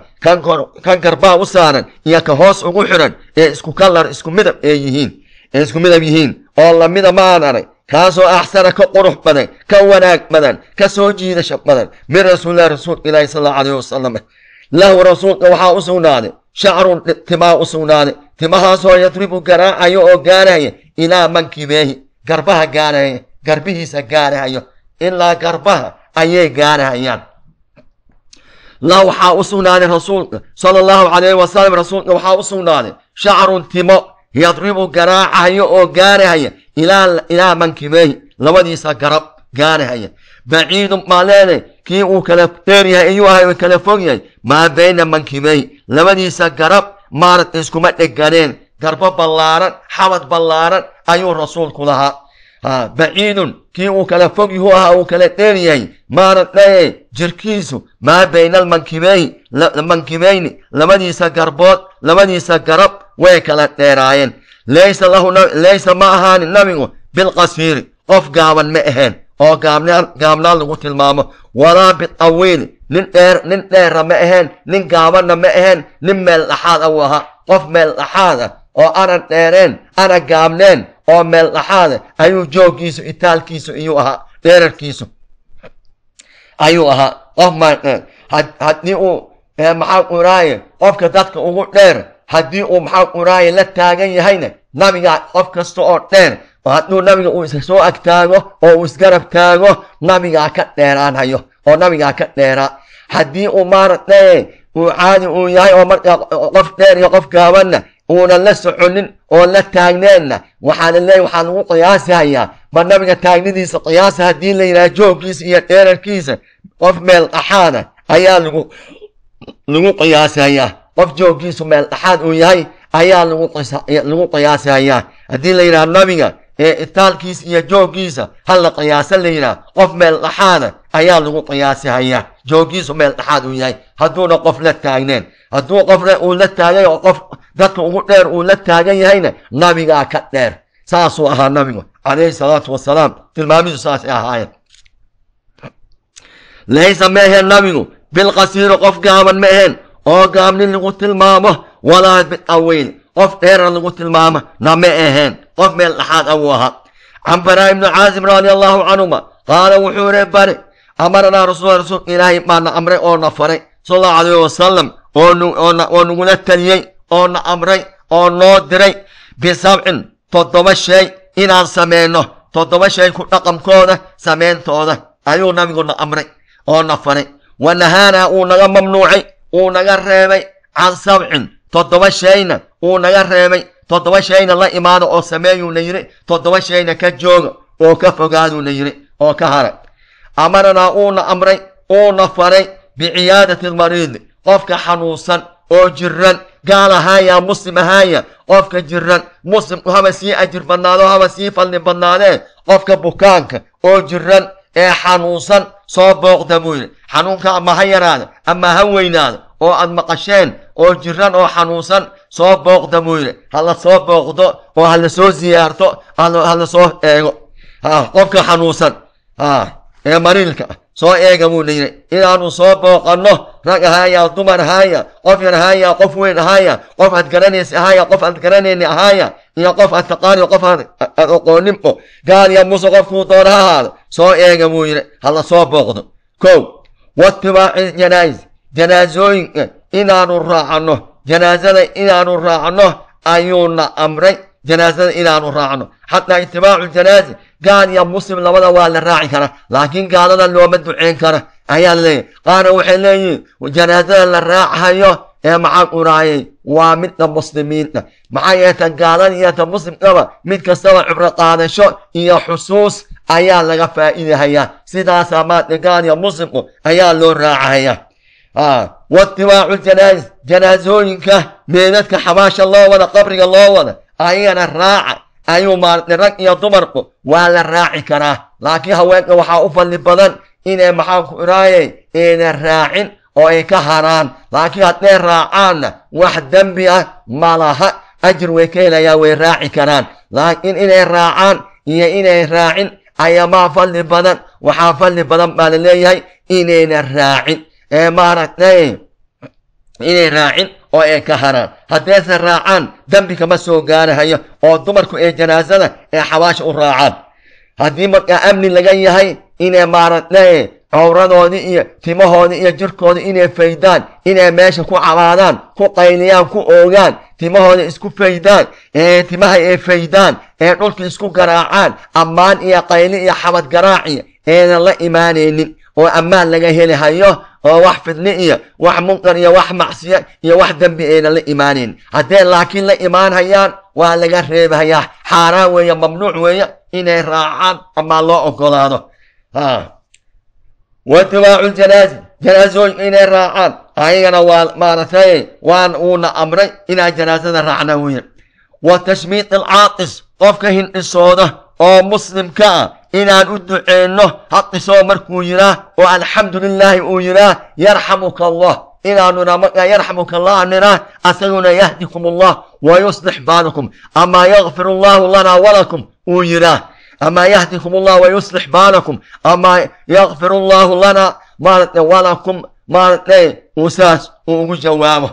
kan garbaha u saaran iyo ka hoos ugu xiran ee isku kalar isku midab ee yihiin isku midab yihiin oo lamida maan aray kaasoo axsana ka qurux badan ka wanaag badan ka soo jiidasha badan min rasuulilah rasuulka ilaahi sal allau caleyhi wasalam lahu rasuulka waxaa u sugnaaday shacrun timaa u sugnaaday timahaasoo yadribu garaacayo oo gaarahaya ilaa mankibeehi garbaha gaarahaya garbihiisa gaarahayo ilaa garbaha ayay gaarahayaan la waxaa u sugnaaday rasuulka sala allahu caleyhi wasalam rasuulka waxaa u sugnaaday shacrun timo yadribu garaacahaya oo gaarahaya ilaa mankibeehi labadiisa garab gaarahaya baciidun baa kii uu kala dheeryahay ayuu ahay kala fog yahay maa bayna mankibeehi labadiisa garab maarad iskuma dheganeen garbo ballaaran xabad ballaaran ayuu rasuulku lahaa ah, baciidun kii uu kala fog yuhu ahaa uu kala dheeryahay maarad leeyahay jirkiisu maa bayna almankibayni labadiisa garbood labadiisa garab way kala dheeraayeen laysa ma ahaanin nabigu bilqasiiri qof gaaban ma ahaen oo gaabnaad lagu tilmaamo walaa bitawiili nin dheer nin dheera ma ahaen nin gaabanna ma ahaen nin meel dhaxaad a uu ahaa qof meel dhaxaad ah, oo ana dheereen ana gaabneen oo meel dhaxaada ah, ayuu jooggiisu itaalkiisu iyuu ahaa dheerarkiisu ayuu ahaa qof oh, maadheer eh, haddii uu eh, maxaa quraaye qofka dadka ugu dheer haddii uu maxaa quraaye la taagan yahayna nabigaa qof kasta oo dheer hadduu nabiga uu iska agtaago oo uu isgarab taago nabigaa ka dheeraanayo oo nabigaa ka dheeraa haddii uu maaragtay uu caadi uu yahay oo markaa qof dheer iyo qof gaabanna uuna la soconin oo la taagneenna waxaa laleeya waxaa lagu qiyaasayaa ma nabiga taagnidiisa qiyaas haddii la yidhaha joogkiisa iyo dheerarkiisa qof meel dhaxaada ayaa lagu lagu qiyaasayaa qof joogkiisu meel dhaxaad uu yahay ayaa lagu qiyaasayaa haddii la yidhaha nabiga ee itaalkiisa iyo jooggiisa hala qiyaasa la yidhaha qof meel dhaxaada ayaa lagu qiyaasahayaa jooggiisu meel dhaxaad uu yahay hadduuna qof la taagneen hadduu qofna uu la taagay oo qof dadka ugu dheer uu la taagan yahayna nabigaa ka dheer saasuu ahaa nabigu calayhi salaatu wasalaam tilmaamidu saasay ahaayeen laysa ma aheen nabigu bilqasiiro qof gaaban ma aheen oo gaabnin lagu tilmaamo walaa bidawiil qof dheera lagu tilmaamo na ma aheen qof meel dhaxaad awuu ahaa can baraa ibnu caasim raadi allaahu canhuma qaala wuxuu re bari amaranaa rasuul rasuulka ilaahay baana amray oo na faray sal allahu calayh wasalam oo nagula taliyey oo na amray oo noo diray bisabcin toddoba shay inaan sameeno toddoba shay ku dhaqankooda samayntooda ayuu nabiguna amray oo na faray wa nahaanaa wuu naga mamnuucay uu naga reebay can sabcin toddoba shayna uu naga reebay toddoba shayna la imaada oo sameeyuuna yidhi toddoba shayna ka jooga oo ka fogaaduuna yidhi oo ka hara amaranaa uuna amray uuna faray biciyaadati almariidi qofka xanuunsan oo jiran gaal ahaaya muslim ahaaya qofka jiran muslimku haba sii ajir badnaado haba sii fadli badnaadee qofka bukaanka oo jiran ee xanuunsan soo booqda buu yidhi xanuunka ama ha yaraada ama ha weynaado oo aad maqasheen oo jiran oo xanuunsan soo booqda buu yidhi hala soo booqdo oo hala soo siyaarto hala soo eego qofka xanuunsan ee mariilka soo eega buu la yidhi inaanu soo booqanno راجع هايا طبر هايا قفر هايا وين هايا قف أتكرنيس هايا قف أتكرنين هايا يا قف ثقاني قف أقونمكو قال يا موسى قف كوتور هذا سو إيجا مويل هلا سو بغض كو واتباع الجنائز جنازوين إنا نراعنه جنازة ان إنا نراعنه أيونا أمري جنازة ان إلى نراعنه حتى اتباع الجنازة قال يا مسلم لا ولا راعي كره لكن قال لنا لو مدعين كره ayaa laleeyahy qaarna waxay leeyihin janaasada la raachayo ee maxaa quraayay waa midda muslimiinna ah. maxaa yeele ta gaalada iyo ta muslimkaba mid kastaba cubro qaadasho iyo xusuus ayaa laga faa'iidahayaa sidaasa maade gaaliya muslimku ayaa loo raacaya ah, watibaacu janaas janaasooyinka meedadka xabaasha loo wada qabriga loo wada ayagana raaca ayuu maaragtay rag iyo dumarku waa la raaci karaa laakiin haweenka waxaa u fadli badan inay maxaa ku idhaaye ayna raacin oo ay ka haraan laakiin hadday raacaanna wax dembi ah ma laha ajir way ka helayaa way raaci karaan laakiin inay raacaan iyo inay raacin ayaa maa fadli badan waxaa fadli badan baa la leeyahay inayna raacin ee maaragtay inay raacin oo ay ka haraan haddaysan raacaan dembi kama soo gaarahayo oo dumarku ee janaasada ee xabaasha u raacaan haddii markaa amni laga yahay inay maaratay cowradoodii iyo timahoodii iyo jirkoodii inay faydaan inay meesha ku cabaadaan ku qayliyaan ku oogaan timahooda isku faydaan e timaha ay e faydaan ee dhulka isku garaacaan ammaan iyo qayli iyo xabad garaaciya eedan la imaanaynin oo ammaan laga heli hayo oo wax fidni iyo wax munqar iyo wax macsiya iyo wax dembi aynan la imaanaynin haddee laakiin la imaanhayaan waa laga reebahayaa xaaraan weeye mamnuuc weeye inay raacaan amaa loo ogolaado ha watibaacu ljanaasi janaasooyinka inay raacaan ayagana waa maaragtay waan uuna amray inaa janaasada raacna wey wa tashmiit alcaatis qofka hindhisooda oo muslimka ah inaan u duceyno haqisoo markuu yiraa oo alxamdu lilaahi uu yiraa yarxamuka allah inaanu yarxamuka allah nira asaguna yahdikum allah wa yuslix bacdakum amaa yakfir allaahu lanaa walakum uu yiraa أما يهدكم الله ويصلح بالكم أما يغفر الله لنا maaratay walakum maaratay uu saas uu ugu jawaabo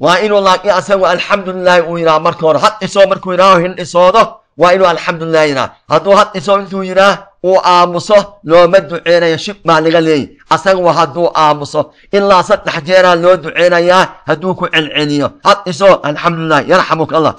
waa inuu laakiin asagu alxamdulilaahi uu yidhaha marka hore had isoo markuu yidhaaho hindhisoodo waa inuu alxamdulilah yidhaha hadduu had isoo intuu yidhaah uu aamuso looma duceynayo shib baa laga leeyay asagu hadduu aamuso ilaa saddex jeeraa loo duceynayaa hadduu ku celceliyo had isoo alxamdulilah yarxamuka allah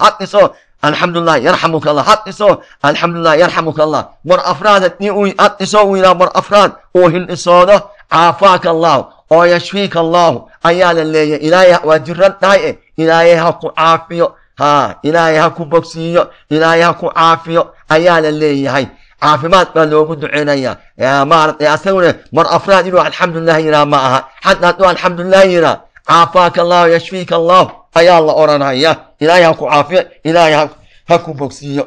alxamdulillah yarxamuka allah had dhiso alxamdulillah yarxamuka allah war afraad haddii hadhiso uu yidhaha war afraad uu hindhisoodo caafaaka allahu oo yashfiika allahu ayaa la leeyay ilaahay waa jiran e ilaahay ha ku caafiyo ha ilaahay ha ku bogsiiyo ilaahay ha ku caafiyo ayaa la leeyahay caafimaad baa loogu duceynaya maarata asaguna mar afraad inuu alxamdulilah yidhaha ma aha xataa hadduu alxamdulilah yidhaha caafaaka allahu yashfiika allahu ayaa la odranaya ilaahay ha ku caafiya ilaahay ha ku bogsiiyo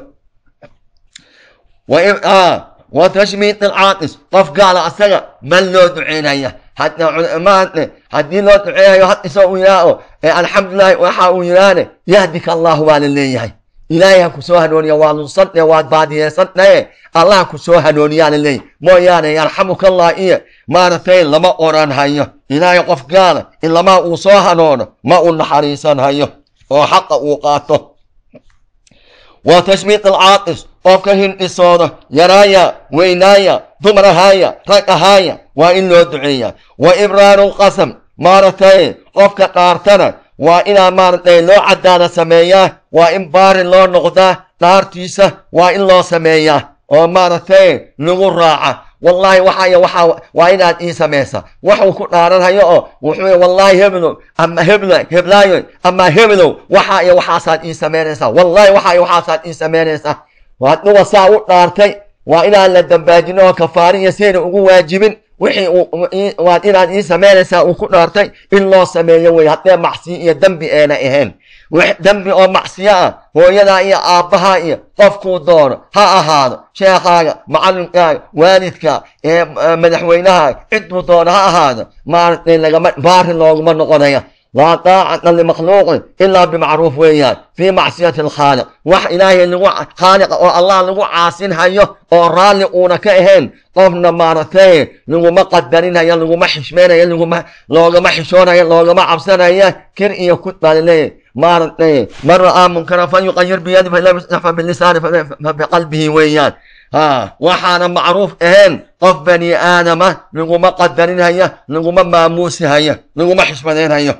wa ah, tashmiit alcaatis qof gaala ah asaga ma loo duceynaya hataa culamaae haddii loo duceynayo had isoo u yidhaao alxamdulilaahi waxa uu yidhaahde yahdika allahu baa la leeyahay ilaahay ha ku soo hanuuniya waa lunsadne waa baadiyeysannae allah ku soo hanuuniyaana leey mooyaane yarxamukallah iyo maaragtay lama odhan ilaahay qof gaala ilamaa uu soo hanoono ma u naxariisanhayo oo xaqa uu qaato wa tashmiiq alcaaqis qofka hindhisooda yaraaya weynaaya dumar ahaaya rag ahaaya waa in loo duceeya wa ibraaru lqasam maaragtay qofka dhaartana waa inaa maaragtay loo caddaana sameeyaa waa in baarin loo noqdaa daartiisa waa in loo sameeyaa oo maaragtay lagu raaca wallaahi waxay waxa waa inaad ii samaysa waxuu ku dhaaranhayo oo wuxuu wallaahi heblo ama heblo heblaayo ama heblow waxa iyo waxaasaad ii samaynaysaa wallaahi waxa iyo waxaasaad ii samaynaysaa waa dhuwa saa u dhaartay waa inaan la dambaajin oo kafaari iyo sayna ugu waajibin wixii waad inaad ii samaynaysaa uu ku dhaartay in loo sameeyo wey haddee macsiyo iyo dembi eena ahayn dembi oo macsiyo ah hooyadaa iyo aabbahaa iyo qofkuu doono ha ahaado sheekhaaga macalinkaaga waalidka madaxweynahaaga cidbuu doono ha ahaado maaragtay lagama baari looguma noqonaya waa taacatan limakhluuqin ilaa bimacruuf weeyaan fii macsiyati alkhaaliq wax ilaahay lagu khaaliqa oo allah lagu caasinhayo oo raalli uuna ka ahayn qofna maaragtay laguma qadarinayo laguma xishmeynayo laguma loogama xishoonayo loogama cabsanayo kir iyo ku dhalile maaragtay man ra'aa munkara falyuqayir biyadi fafa bilisaani fa biqalbihi weeyaan waxaana macruuf ahayn qof bani aadama laguma qadarinayo laguma maamuusihaya laguma xishmadeynhayo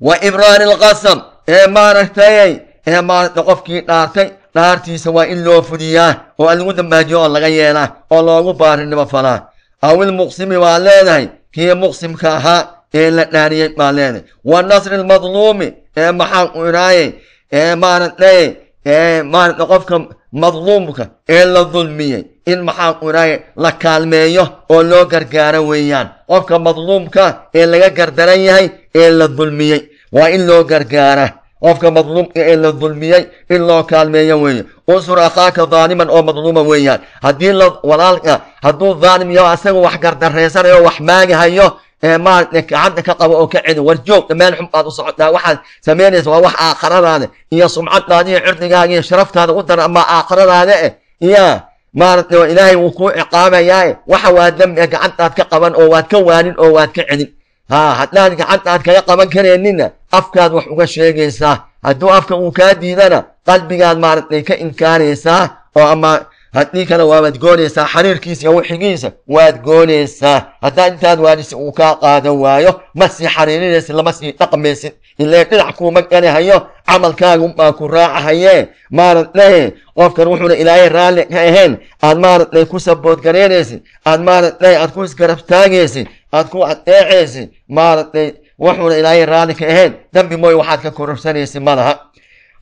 wa ibraari alkasar ee maaragtay ee maarata qofkii dhaartay dhaartiisa waa in loo fudiyaa oo aan lagu dambaajiyo oo laga yeelaa oo loogu baarinimo falaa awil muqsimi waa leedahay kii muqsimka ahaa ee la dhaariyey baa leedahay wa nasri almadluumi ee maxaa unaayey ee maaragtay ee maarata qofka madluumka ee la dulmiyey in maxaan unay la kaalmeeyo oo loo gargaaro weeyaan qofka madluumka ee laga gardaran yahay ee la dulmiyey waa in loo gargaara qofka madluumka ee la dulmiyey in loo kaalmeeyo weeye unsur akhaaka daaliman oo madluuma weeyaan haddii la walaalka hadduu daalim yaho asaga wax gardarreysanayo wax maagahayo maarata gacanta ka qabo oo ka celi warjoogka meel xun baad u socotaa waxaad samaynaysa waa wax aakharadaada iyo sumcadaada iyo cirdigaaga iyo sharaftaada u dara ama aakharadaada eh yaa maaragtay waa ilaahay wuu kuu ciqaabayaaye waxa waa dambiga gacantaad ka qaban oo waad ka waanin oo waad ka celin ha haddaad gacantaad kaga qaban kareeninna afkaad wax uga sheegaysaa hadduu afka uu kaa diidana qalbigaad maaragtay ka inkaaraysaa oo ama haddii kale waabaad goonaysaa xariirkiisa iyo wixigiisa waad goonaysaa haddaa intaad waarisi uu kaa qaadan waayo ma sii xariirinaysid lama sii dhaqmaysid ilee dhinac kuuma ganahayo camalkaagubaa ku raacahayee maaratdhahe qofkan wuxuuna ilaahay raalli ka ahayn aad maaratdhahe ku saboodgaraynaysid aad maaratdhahe aad ku isgarabtaagaysid aad ku addeecaysid maaratdhahe wuxuuna ilaahay raalli ka ahayn dambi mooy waxaad ka kororsanaysid malaha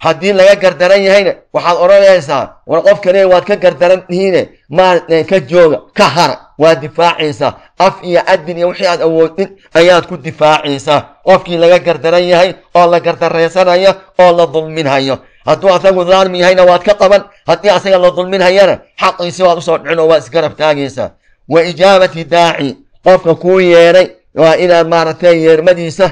haddii laga gardaran yahayna waxaad odhanaysaa war qofkane waad ka gardaran tihiine maa ka jooga ka hara waad difaacaysaa af iyo adin iyo wixii aad awoodin ayaad ku difaacaysaa qofkii laga gardaran yahay oo la gardaraysanaya oo la dulminhayo hadduu asagu daalmi yahayna waad ka qaban haddii asaga la dulminhayana xaqiisi waad usoo dhicin oo waad isgarab taagaysaa wa ijaabati daaci qofka kuu yeedhay waa inaad maaragtay yeermadiisa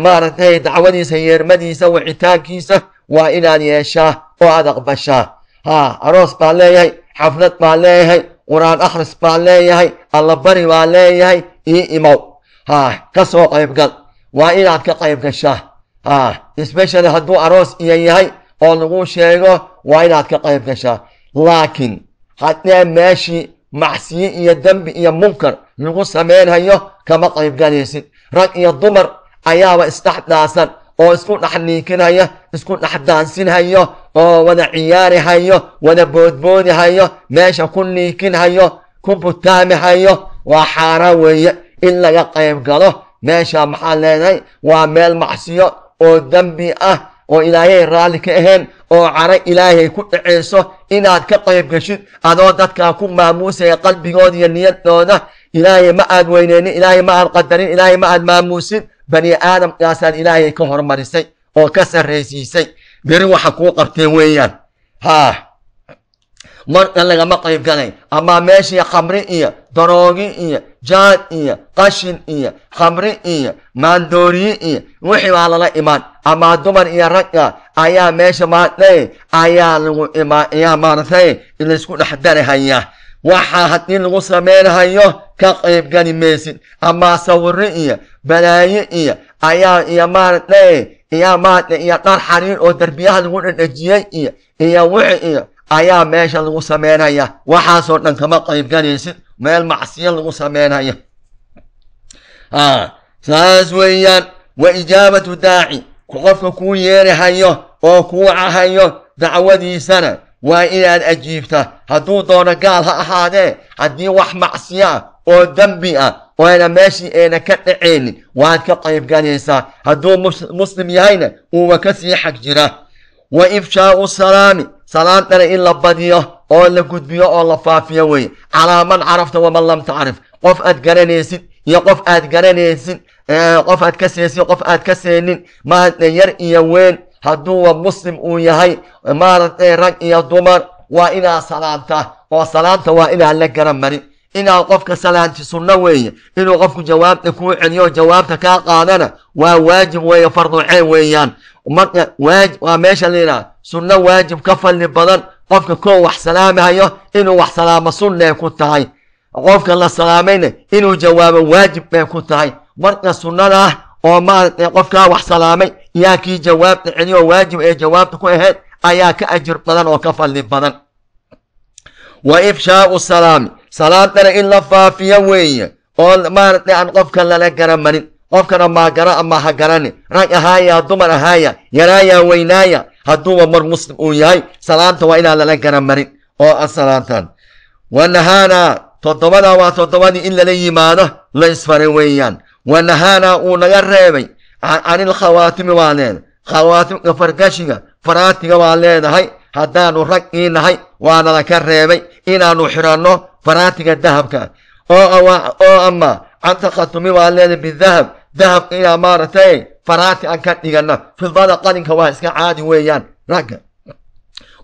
maaragtay dacwadiisa yeermadiisa wicitaankiisa waa inaad yeeshaa oo aad aqbashaa ha aroos baan leeyahay xaflad baa leeyahay quraan akhris baa leeyahay allabari baa leeyahay ii imow ha ka soo qaybgal waa inaad ka qayb gashaa ha especially hadduu aroos iyo yahay oo lagu sheego waa inaad ka qayb gashaa laakiin haddee meeshii macsiye iyo dembi iyo munkar lagu sameynhayo kama qaybgalaysid rag iyo dumar ayaaba isdhexdhaasan oo isku dhexniikinhayo isku dhex daansinhayo oo wada ciyaarihayo wada boodboodihayo meesha ku niikinhayo ku butaamihayo waa xaaraan weeye in laga qayb galo meesha maxaa leedahay waa meel macsiyo oo dembi ah oo ilaahay raalli ka ahayn oo cara ilaahay ku dhaceyso inaad ka qayb geshid adoo dadkaa ku maamuusaya qalbigood iyo niyadooda ilaahay ma aad weyneynin ilaahay ma aad qadarin ilaahay ma aad maamuusid bani aadamkaasaad ilaahay ka hormarisay oo ka sarraysiisay beri waxa kuu qabteen weeyaan haa marka lagama qayb galay amaa meeshii khamri iyo daroogi iyo jaad iyo qashin iyo khamri iyo maandooriye iyo wixii baa lala imaan amaa dumar iyo ragga ah ayaa meesha maartay ayaa lagu imaa ayaa maartay laysku dhex darahaya waxaa haddii lagu samaynhayo ka qaybgeli maysid ama sawiro iyo balaayo iyo ayaa iyo maaragtay iyo maaragta iyo dhar xariir oo derbiyaha lagu dhadhejiyey iyo iyo wixi iyo ayaa meesha lagu samaynaya waxaasoo dhan kama qaybgalaysid meel macsiyo lagu samaynaya ah, saas weeyaan wa ijaabatu daaci qofka kuu yeerahayo oo kuu cahayo dacwadiisana waa inaad ajiibta hadduu doono gaal ha ahaadee haddii wax macsiya oo dembi ah ooayna meeshii ayna ka dhacaynin waad ka qaybgalaysaa hadduu muslim yahayna uuba ka sii xag jira wa ifshaau salaami salaam dhale in la badiyo oo la gudbiyo oo la faafiyo weeye calaa man carafta waman lam tacrif qof aad garanaysid iyo qof aad garanaysid eh, qof aad ka seesi qof aad ka seenin mahadna yar iyo weyn hadduuba muslim uu yahay maaragtay rag iyo dumar waa inaad salaanta oo salaanta waa inaad la gara marin inaad qofka salaanti sunno weeye inuu qofku jawaabta kuu celiyo jawaabta kaa qaadana waa waajib weeye farduceen weeyaan marka waa meesha layidhaha sunno waajib ka falli badan qofka koo wax salaamahayo inuu wax salaamo sunnee ku tahay qofka la salaamayna inuu jawaabo waajib bay ku tahay marka sunnadah ah, oo maaragtay qofkaa wax salaamay yaa kii jawaabta celiyo waajib ee jawaabta ku ahayd ayaa ka ajir badan oo ka fadli badan wa ifshaau salaami salaadana in la faafiyo weeye oo maaragtay aan qofka lala garamanin qofkana maagara ama ha garani rag ahaaya dumar ahaaya yaraaya weynaaya hadduuba mar muslim uu yahay salaanta waa inaan lala garamarin oo aan ah salaantaan wanahaanaa toddobadaa waa toddobadii in lala yimaado la isfaray weeyaan wanahaanaa uu naga reebay anil khawaatimi waan leenahay khawaatim gafargashiga faraatiga waan leenahay haddaannu rag ii nahay waanada ka reebay inaannu xiranno faraatiga dahabka oo ama cantakatumi waa leedahay bidahab dahab inaa maaragtay faraati aan ka dhiganno fidbada qalinka waa iska caadi weeyaan ragga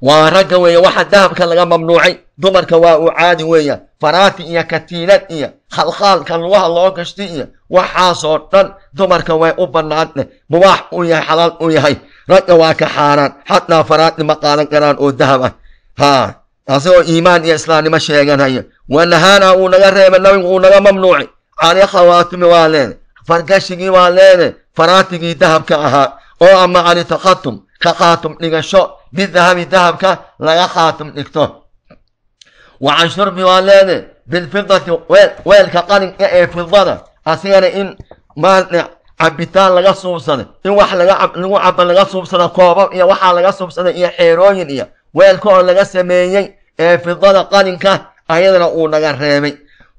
waa ragga weeye waxa dahabka laga mamnuucay dumarka waa uu caadi weeyaan faraati iyo katiinad iyo khalkhaalka lugaha loo gashti iyo waxaasoo dhan dumarka way u bannaan mubaax uu yahay xalaal uu yahay ragga waa ka xaaraan xataa faraati ma qaadan karaan oo dahab ah haa asagoo iimaan iyo islaamnimo sheeganaya wanahaanaa uu naga reeba nabigu uu naga mamnuucay cali khawaatimi waa leede fargashigii waa leede faraatigii dahabka ahaa oo ama cali takhatum ka qaatum dhigasho bidahabi dahabka laga khaatim dhigto wa can shurbi waa leede bilfidati weelka qalinka ee fidada asigana in maana cabitaan laga suubsada in wax lagu cabo laga suubsada koobab iyo waxaa laga suubsada iyo xeerooyin iyo weelka oo laga sameeyey ee fidada qalinka ayadana uu naga reebay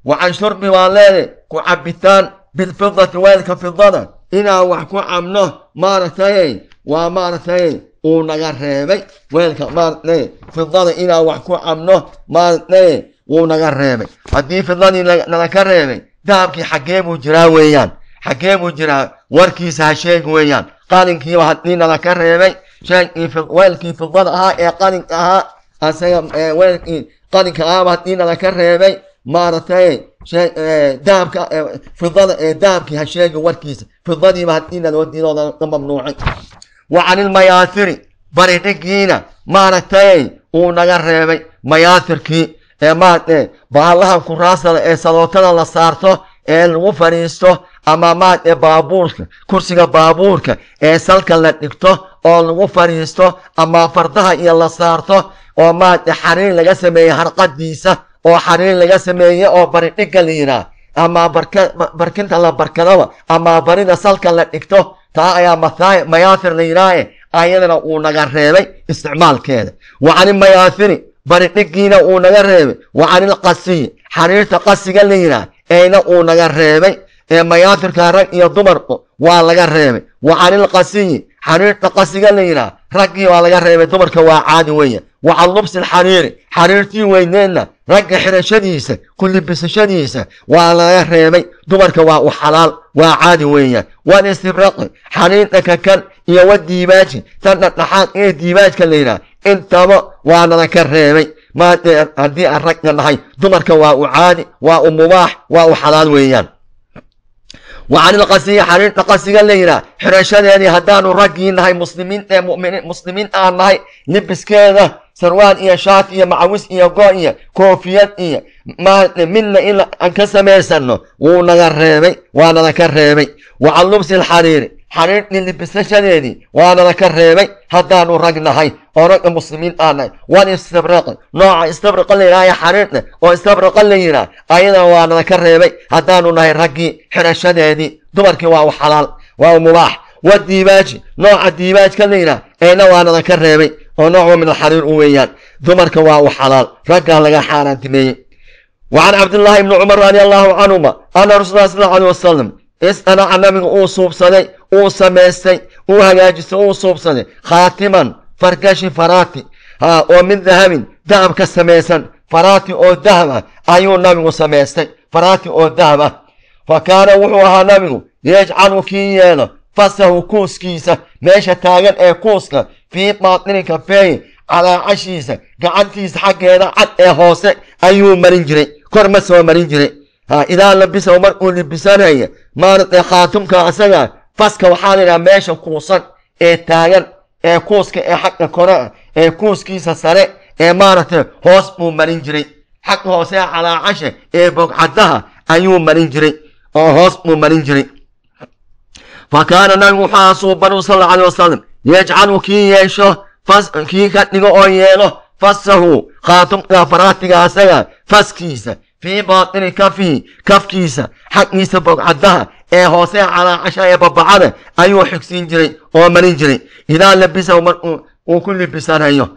wa can shurbi waa leede ku cabitaan bilfidati weelka fidada inaan wax ku cabno maaragtayey waa maaragtayey uu naga reebay weelka maaragtay fidada inaan wax ku cabno maaragtay wuu naga reebay haddii fidadii nalaka reebay dahabkii xaggee buu jiraa weeyaan xaggee buu jiraa warkiisa ha sheeg weeyaan qalinkiiba haddii nalaka reebay weelkii fidada ahaa ee qalinka ahaa asaga weelkii qalinka ahaaba haddii nalaka reebay maaragtay dahabka fidada ee dahabkii ha sheega warkiisa fidadiiba haddii naloo diloo nalaga mamnuucay wa canilmayaasiri bari dhigiina maaragtay uu naga reebay mayaasirkii ee maade bahallaha kuraasada ee sadootada la saarto ee lagu fariisto ama maade baabuurka kursiga baabuurka ee salka la dhigto oo lagu fariisto ama fardaha iyo la saarto oo maade xariir laga sameeye harqadiisa oo xariir laga sameeye oo baridhigga la yiraa ama barkinta la barkadaba ama barida salka la dhigto taa ayaa mahaaya mayaafir la yidhaahaye ayadana uu naga reebay isticmaalkeeda wa cani mayaafiri baridhigiina uu naga reebay wa canilqasiyi xariirta qasiga la yidhaah eyna uu naga reebay ee mayaafirka rag iyo dumarku waa laga reebay wa canilqasiyi xariirta qasiga la yidhaha raggii waa laga reebay dumarka waa caadi weeye wa can lubsi lxariiri xariirtii weyneenna ragga xirashadiisa ku libisashadiisa waa laga reebay dumarka waa u xalaal waa caadi weeye walistibraqi xariirta kakan iyo wadiibaaji tan dhadhaxaad ee diibaajka la yidhaha intaba waana laga reebay maadee haddii aan ragga nahay dumarka waa u caadi waa u mubaax waa u xalaal weeyaan wa can ilqasiyi xariir dhaqasiga la yidhaah xirashadeedii haddaanu raggii nahay muslimiin ee muminiin muslimiin aan nahay libiskeeda sarwaan iyo shaat iyo macawis iyo go iyo koofiyad iyo midna in aan ka samaysano wuu naga reebay waa naga ka reebay wa can lubsi alxariiri xariiqdii libisashadeedii waanana ka reebay haddaanu rag nahay oo ragga muslimiin aan nahay wan istabriqi nooca istabriqa la yidhaha xariiqda oo istabriqa la yidhaah ayadana waa nadaka reebay haddaanu nahay raggii xirashadeedii dumarkii waa xalaal waa mubaax diibaaji nooca diibaajka la yidhaah eena waanana ka reebay oo noocu min alxariir u weeyaan dumarka waa u xalaal raggaa laga xaaraantimeeyey wacan cabdillaahi ibni cumar radi allahu canhuma ana rasuul sal ly wasalam isanaca nabiga uu suubsaday uu samaystay uu hagaajistay uu suubsaday khaatiman fargashi faraati oo min dahabin dahab ka samaysan faraati oo dahab ah ayuu nabigu samaystay faraati oo dahab ah fa kaana wuxuu ahaa nabigu yajcalu kii yeelo fasahu kuuskiisa meesha taagan ee kuuska fii baatininka kafeeyi calaa cashiisa gacantiisa xaggeeda cad ee hoose ayuu marin jiray kor ma soo marin jiray idaa labisa markuu libisanaya maarat ee khaatumka asaga faska waxaa yidhaha meesha kuusan ee taagan ee kuuska ee xagga koraa ee kuuskiisa sare ee maaragtay hoos buu marin jiray xagga hoosee calaacasha ee bogcadaha ayuu marin jiray oo hoos buu marin jiray fa kaana nabigu wuxuu asuubanu baru sala alay wasalam yajcalu kii yeesho kii ka dhigo oo yeelo fasahu khaatumka faraatiga asaga faskiisa fii baatini kafihi kafkiisa xagiisa bogcadaha ee hoose calaacasha ee babacada ayuu xigsiin jiray oo marin jiray idaa labisa mar uu ku libisanayo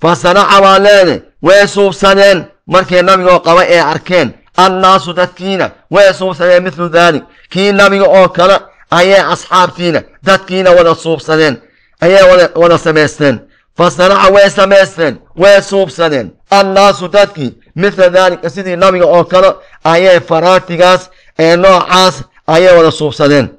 fa sanaca waa leede way suubsadeen markay nabigoo qaba ee arkeen annaasu dadkiina way suubsadeen midlu daalig kii nabiga oo kale ayay asxaabtiina dadkiina wada suubsadeen ayay wada samaysteen fa sanaca way samaysteen way suubsadeen annaasu dadkii mithla daalika sidii nabiga oo kale ayay faraatigaas ee noocaas ayay wada suubsadeen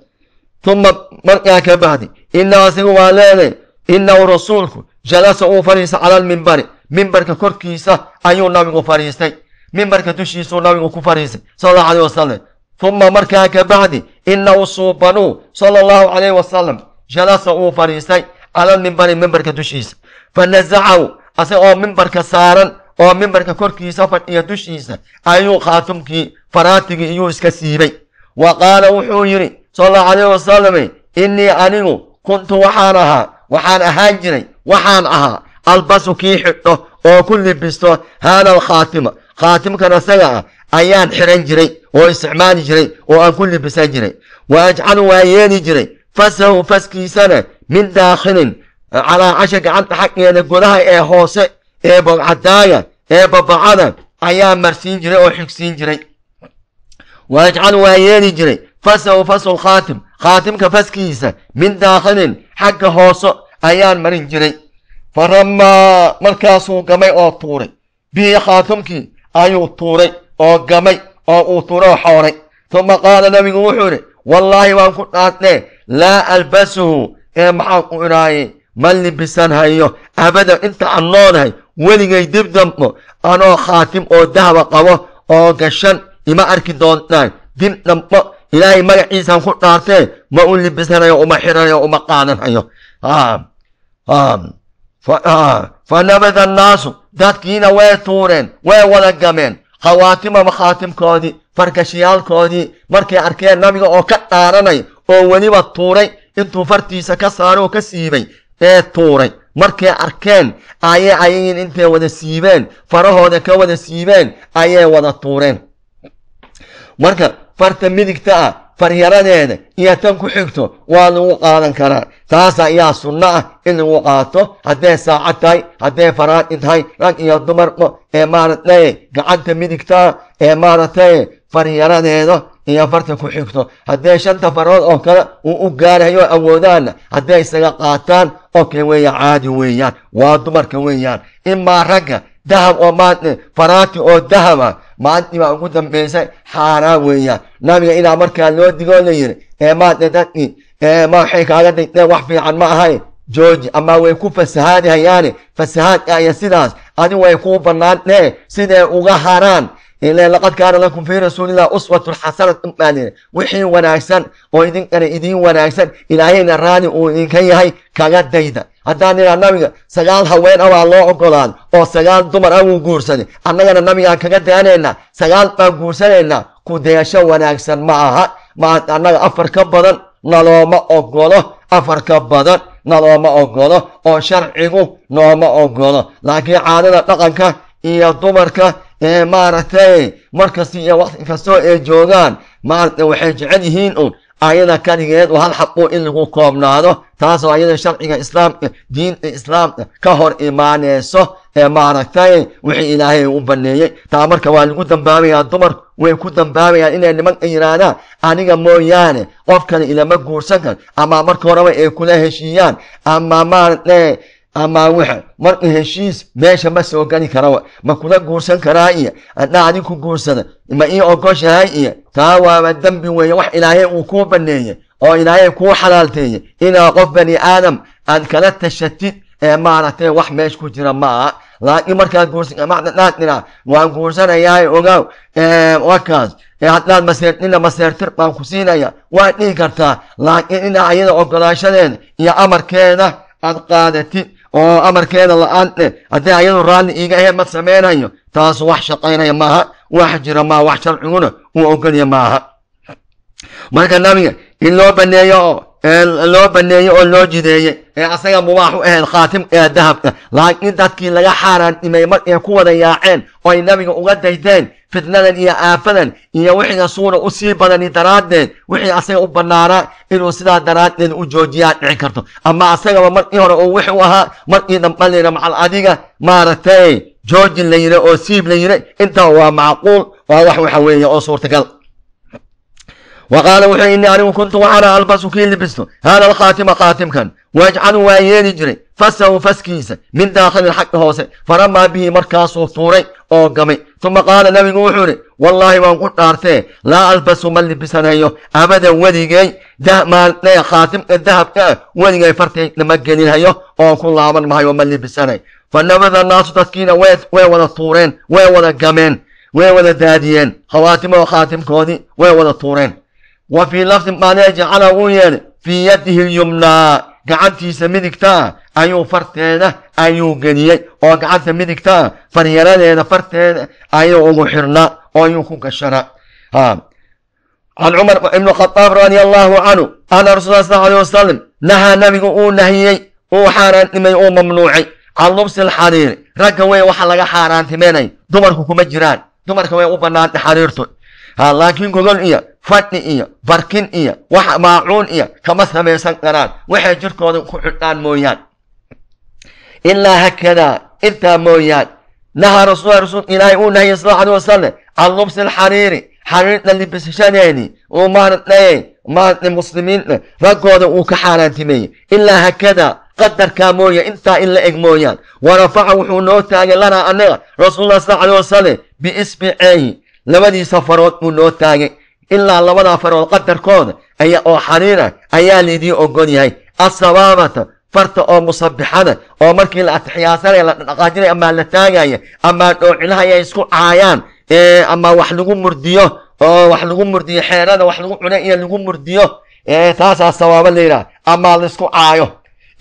uma markaa ka bacdi inaa asigu waa leeday inahu rasuulku jalasa uu fadhiista cala almimbari mimbarka korkiisa ayuu nabigu fadhiistay mimbarka dushiisuu nabigu ku fadhiistay sala allahu caleyh wasalam tuma markaa ka bacdi inahu suubanuu sala allahu caleyh wasalam jalasa uu fadhiistay cala almimbari mimbarka dushiisa fa nasacahu asag oo mimbarka saaran oo mimbarka korkiisa fadhiya dushiisa ayuu khaatumkii faraatigii iyuu iska siibay wa qaala wuxuu yidhi sala alayh wasalame innii anigu kuntu waxaan ahaa waxaan ahaan jiray waxaan ahaa albasu kii xidho oo ku libisto haada alkhaatima khaatimkan isaga ah ayaan xiran jiray oo isticmaali jiray oo aan ku libisan jiray wa ajcalu waa yeeli jiray fasahu faskiisana min daakhilin calaa casha gacanta xaggeeda godaha ee hoose ee babcadaaya ee babacada ayaa marsiin jiray oo xigsiin jiray waajcal waa yeeli jiray fasaw fasul khaatim khaatimka faskiisa min daakhilin xagga hooso ayaan marin jiray faramaa markaasuu gamay oo tuuray bihii khaatimkii ayuu tuuray oo gamay oo uu tuuray oo xooray uma qaala nabigu wuxuu idhi wallaahi waan ku dhaadnee laa albasuhu ee maxaa ku idhaaye ma libisan hayo abadan inta aan noolahay weligay dib dambo anoo khaatim oo dahaba qabo oo gashan ima arki doontaan dib dambo ilaahay magaciisaan ku dhaartee ma u libisanayo uma xiranayo uma qaadanayo fa nabada annaasu dadkiina way tuureen way wada gameen khawaatima makhaatimkoodii fargashayaalkoodii markay arkeen nabiga oo ka dhaaranay oo weliba tuuray intuu fartiisa ka saaray oo ka siibay ee tuuray markay arkeen ayay ayayin intay wada siibeen farahooda ka wada siibeen ayay wada tuureen marka farta midigta ah faryaradeeda iyo tan ku xigto waa lagu qaadan karaa taas ayaa sunno ah in lagu qaato hadday saacad tahay hadday faraadin tahay rag iyo dumar ee maaragtay gacanta midigtaa ee maaratay faryaradeeda iyo farta ku xigto hadday shanta farood oo kale uu u gaarayo awoodaanna hadday isaga qaataan oo kale caadi weeyaan waa dumarka weeyaan imaa ragga dahab oo maanta eh, faraati oo dahaba maantii baa ugu dambaysay xaaraan weeyaan nabiga ilaa markaa loo digoo la yiri ee eh, maanta eh, dadkii ee ma waxay kaaga dhigteen wax fiican ma ahay jooji ama way ku fasahaadahayaane fasahaadka iyo sidaas adi way kuu bannaantee siday uga haraan laqad kaana lakum fii rasuulilah uswatun xasanat umaadine wixii wanaagsan oo idinkana idiin wanaagsan ilaahayna raadi uu idinka yahay kaga dayda haddaan idhaa nabiga sagaal haween a loo ogolaada oo sagaal dumar a wuu guursaday annagana nabigaan kaga daanaynaa sagaal baan guursanaynaa kudeesho wanaagsan ma aha ma annaga afar badan nalooma ogolo afar badan nalooma ogolo oo sharcigu nooma ogolo laakiin caadada dhaqanka iyo dumarka ee maaragtay markasta iyo waqti kastoo ay joogaan maaragta waxay jecel yihiin un ayada kaligeed hal xaqu in lagu koobnaado taasoo ayada sharciga islaamka diinta islaamka ka hor imaaneyso ee maaragtay wixii ilaahay u baneeyey taa marka waa lagu dambaabayaa dumarku way ku dambaabayaan inay nimanka yidhaahdaan aniga mooyaane qof kale ilama guursan kar ama marka horeba ay kula heshiiyaan ama maaragtay amaa waxa mar heshiis meesha ma soo kara karawa ma kula guursan karaa iyo adna adi guursada ma ii ogoshahay iyo taa waaba dembi weeye wax ilaahay uu kuu banneeye oo ilaahay kuu xalaalteeye inaa qof bani aadam aad kala tashatid ee maaragtay wax meesh ku jira ma aha laakiin markaad guursamadaad dhinaa waan guursanayaa ogaaw wakaas haddaad maseertina maseertir baan ku siinaya waad dhihi kartaa laakiin inaa ayada ogolaashadeeda iyo amarkeeda aad qaadatid oo amarkeeda la-aan eh haddii ayadu raalli iiga ahe ma samaynayo taas wax shaqaynaya maaha wax jira maaha wax sharciguna uu ogolaya maaha marka nabiga in loo baneeyo oo loo baneeye oo loo jideeye ee asaga mubaax u khaatim ee dahabka laakiin dadkii laga xaaraan dhimay markay ku wada yaaceen oo ay nabiga uga daydeen fitnadan iyo aafadan iyo wixiga suura u sii badani daraaddeed wixii asaga u banaanaa inuu sidaa daraaddeed u joojiyaa dhici karto ama asagaba markii hore uu wix u ahaa markii damba layidha macal adiga maaragtay joojin la yidhi oo siib la yidhi intaa waa macquul waa wax waxa weeye oo suurtagal waqaala wuxuu inii anigu kuntu waxaana albasu kii libisto haada alkhaatima khaatimkan waajcalu waa yeeli jiray fasahu faskiisa min daakhili xaqi hoose faramaa bihi markaasuu tuuray oo gamay uma qaala nebigu wuxuu ihi wallaahi waan ku dhaartee laa albasu ma libisanayo abadan weligay khaatimka dahabka ah weligay fartaydna ma gelinhayo oo ku laaban mahayo ma libisanayo fanabada naasu dadkiina way wada tuureen way wada gameen way wada daadiyeen khawaatimo khaatimkoodii way wada tuureen wa fii lafdi baan jacala u yeedhay fii yadihi lyumnaa gacantiisa midigtaa ayuu farteeda ayuu geliyey oo gacanta midigtaa faryaradeeda farteeda ayuu ugu xirnaa oo ayuu ku gashana can cumar ibn khadaab radi allahu canhu ana rasul sal alay wasalam nahaa nabigu uu nahiyey uu xaaraantimay uu mamnuucay can lubsil lxariiri ragga wey waxa laga xaaraantimenay dumarku kuma jiraan dumarka way u banaantay xariirtu laakiin gogol iyo fadhi iyo barkin iyo wax maacuun iyo kama samaysan karaan waxay jirkooda ku xidhaan mooyaan ilaa hakadaa intaa mooyaan nahaa rasuula rasuulka ilaahay uu nahayay sal alay wasalam can lubsi alxariiri xariirna libisashadeedii uu maaratnayay maaratna muslimiinna raggooda uu ka xaaraantimeeyey ilaa hakadaa qadarkaa mooya intaa in la eg mooyaan warafaca wuxuu noo taagay lanaa annaga rasuulullah sal alay wasalam biisbiceeyi labadiisa farood buu noo taagay ilaa labadaa farood qadarkooda aya oo xaniina ayaa laydin ogon yahay asabaabata farta oo musabixada oo markii la atixiyaasanaya la dhaqaajinaya amaa la taagaya amaa dhoocinaha ay isku caayaan ama wax lagu murdiyo oo wax lagu murdiyo xeerada wax lagu cuna iyo lagu murdiyo taasaa sabaabo la yidhaha amaa laisku caayo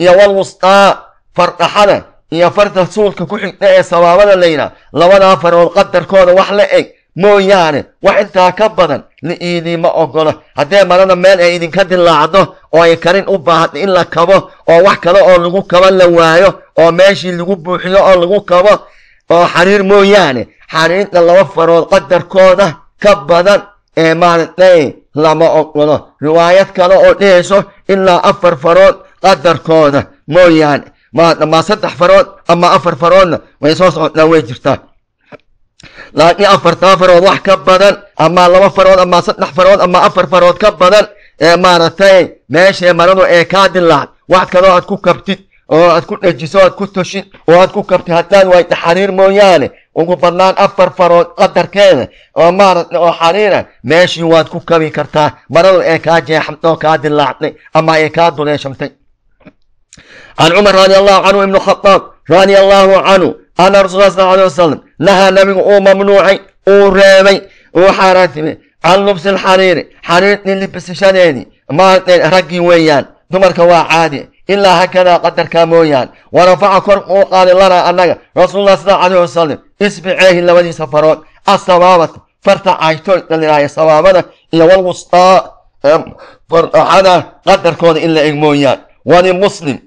iyo walwustaa fardhaxada iyo farta suulka ku xigda ee sawaabada la yidhaha labadaa farood qadarkooda wax la eg mooyaane wax intaa ka badan la idiima ogolo haddee marada meel ay idinka dilaacdo oo ay karin u baahda in la kabo oo wax kale oo lagu kabo la waayo oo meeshii lagu buuxiyo oo lagu kabo oo xariir mooyaane xariirta laba farood qadarkooda ka badan ee maaragtay lama ogolo riwaayad kale oo dhehayso ilaa afar farood qadarkooda mooyaane ma saddex farood ama afar faroodna way soo socotaa way jirtaa laakiin afar farood wax ka badan ama laba farood ama saddex farood ama afar farood ka badan ee maaragtay meeshae maradu ee kaa dilaac wax kaloo aad ku kabtid oo aad ku dhejiso aad ku toshid oo aad ku kabtid haddaad waay xariir mooyaane ugu badnaan afar farood qadarkeeda oo maaragtay oo xariira meeshii waad ku kabi kartaa maradu ee kaa jeexamtay kaa dilaacday ama ee kaa duleeshamtay can cumar radi allahu canhu ibnu khadaab radi allahu canhu ana rasulka sal alay wasalam nahaa nabigu uu mamnuucay uu reebay uu xaaraantime can lubsi lxariiri xariir dhilibisashadeedii maaragtay raggii weeyaan dumarka waa caadi ilaa hakadaa qadarkaa mooyaan warafaca kor uu qaaday lanaa annaga rasuulullah sal alay wasalam isbiceehi labadiisa farood asabaabata farta caytooda lihaayo sabaabada iyo walwustaa fardaxada qadarkooda in la eg mooyaan wani muslim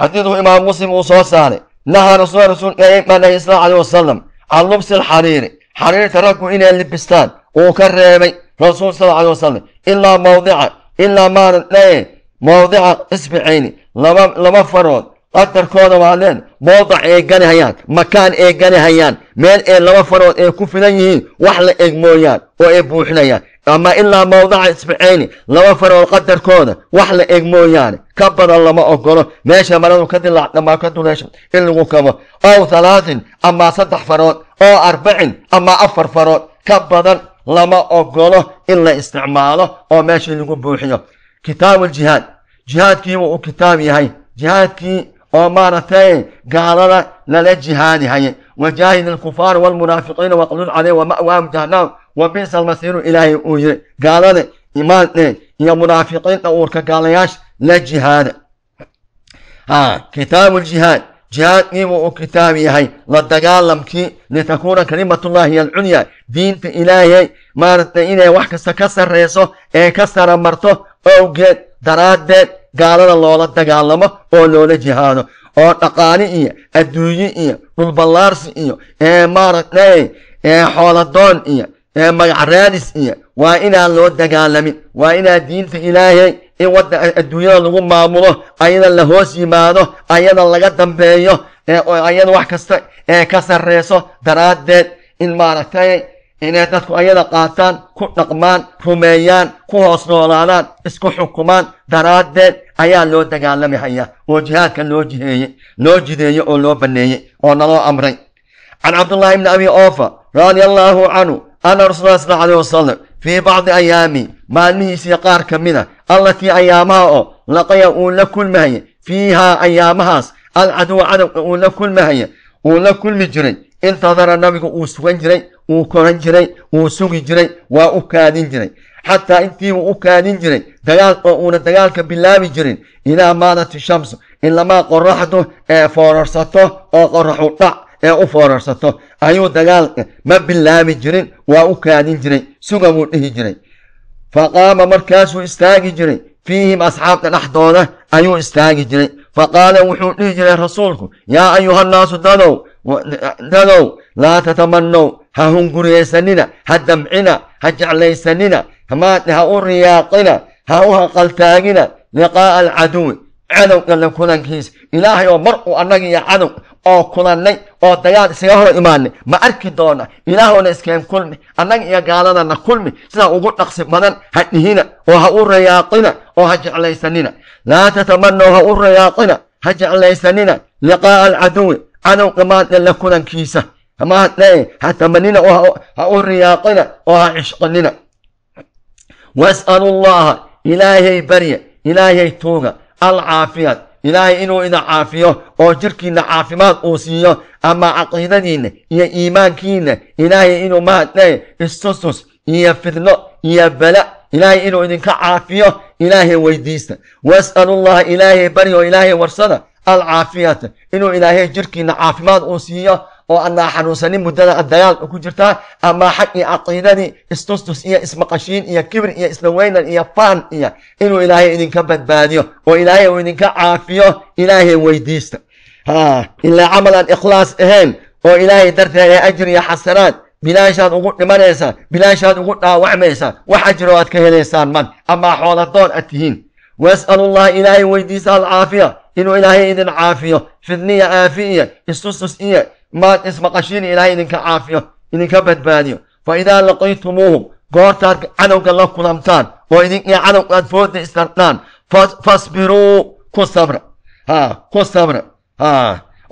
xadiidku imaam muslim uu soo saaray nahaa rasuul rasuul ee maalay sala alayhi wasalam can lubsi alxariiri xariirta raggu inay libistaan uu ka reebay rasuul sal alayhi wasalam ilaa mawdica ilaa maalin ee mawdica isbicayni laba laba farood atarkooda waaleen mowdac ay gani hayaan makaan ay gani hayaan meel ay laba farood ay ku filan yihiin wax la eg mooyaan oo ay buuxinayaan ama ilaa mawdaca isbiceyni laba farood qadarkooda wax la eg mooyaane ka badan lama ogolo meesha maradu ka ka maakaduleesha in lagu kabo ow halaatin ama saddex farood oo arbacin ama afar farood ka badan lama ogolo in la isticmaalo oo meesha lagu buuxiyo kitaabu jihaad jihaadkiibu uu kitaab yahay jihaadkii oo maaragtay gaalada lala jihaadi wajaahid alkufaar walmunaafiqiina waqlul caleyh wama'waahum jahannam wa bisa almasiiru ilaahay uu yiri gaalada imaandheed iyo munaafiqiinta uurka gaalayaasha la jihaada kitaabu ljihaad jihaadkiibuu u kitaab yahay la dagaalamkii litakuuna kalimatullaahi hiy diinta ilaahay maaragtay inay wax kasta ka sarreyso ee ka saramarto owgeed daraaddeed gaalada loola dagaalamo oo loola jihaado oo dhaqaale iyo adduunye iyo dhulballaarsi iyo ee maaragtay ee xooladoon iyo ee magac raadis iyo waa inaan loo dagaalamin waa inaan diinta ilaahay in wadda adduunyada lagu maamulo ayada la hoos yimaado ayada laga dambeeyo ayada wax kasta ee ka sarreyso daraaddeed in maaragtay inay dadku ayada qaataan ku dhaqmaan rumeeyaan ku hoos noolaadaan isku xukumaan daraaddeed ayaa loo dagaalami oo jihaadka loo jiheeye loo jideeye oo loo banneeyey oo naloo amray can cabdullaahi ibni abi oofa radia allaahu canhu ana rasul sal alay wasalam fii bacdi ayaami maalmihiisii qaar ka mid a ah, allatii ayaamaha oo laqaya uu la kulmahaya fiihaa ayaamahaas alcaduwa cadowga uu la kulmahaya uu la kulmi jiray intadara nabigu uu sugan jiray uu koran jiray uu sugi jiray waa u kaadin jiray xataa intiibuu u kaadin jiray dagaal oo uuna dagaalka bilaabi jirin ilaa maadat shamsu ilamaa qoraxdu ee foorarsato oo qoraxu dhac ee u foorarsato ayuu dagaalka eh, ma bilaabi jirin waa u kaadin jiray suga buu dhihi jiray fa qaama markaasuu istaagi jiray fiihim asxaabta dhexdooda ayuu istaagi jiray fa qaala wuxuu dhihi jiray rasuulku yaa ayuhannaasu dadow dadow laa tatamannow ha hunguriyaysanina ha damcina ha jeclaysanina hamaad ha u riyaaqina ha u haqaltaagina liqaa'a alcaduwi cadowga la kulankiisa ilaahay oo mar uu annagiiyo cadow oo kulannay oo dagaal isaga hor imaanay ma arki doona ilaahowna iskeen kulmi annaga iyo gaaladana kulmi sidaa ugu dhaqsi badan ha dhihina oo ha u rayaaqina oo ha jeclaysanina laa tatamanow ha u rayaaqina ha jeclaysanina liqaa'a alcaduwi cadow qimaadilla kulankiisa mahadnae ha tamanina oo ha u riyaaqina oo ha cishqinina was'alu llaha ilaahay barya ilaahay tuuga alcaafiyad ilaahay inuu ina caafiyo oo jirkiinna caafimaad uu siiyo ama caqiidadiinna iyo iimaankiinna ilaahay inuu mahadne istustus iyo fidno iyo bala ilaahay inuu idinka caafiyo ilaahay weydiista was'alullaha ilaahay oo ilaahay warsada alcaafiyata inuu ilaahay jirkiinna caafimaad uu siiyo oo anaa xanuunsanin muddada dagaal ku jirtaa amaa xaq iyo caqiidadii istustus iyo ismaqashiin iyo kibir iyo islaweynan iyo faan iyo inuu ilaahay idinka badbaadiyo oo ilaahay uu idinka caafiyo ilaahay weydiista ilaa camal aan ikhlaas ahayn oo ilaahay darteed ee ajir iyo xasanaad bilaashaad ugu dhimanaysaan bilaashaad ugu dhaawacmaysaan wax ajiro aad ka helaysaan man amaa xoola doon aad tihiin was'alullaha ilaahay weydiisa alcaafiya inuu ilaahay idin caafiyo fidniya aafi iyo istustus iyo maad ismaqashiin ilaahay idinka caafiyo idinka badbaadiyo fa idaa laqaytumuuhum goortaad cadowga la kulamtaan oo idinkiyo cadowga aad istartaan fasbiruu ku sabra ha ku sabra ha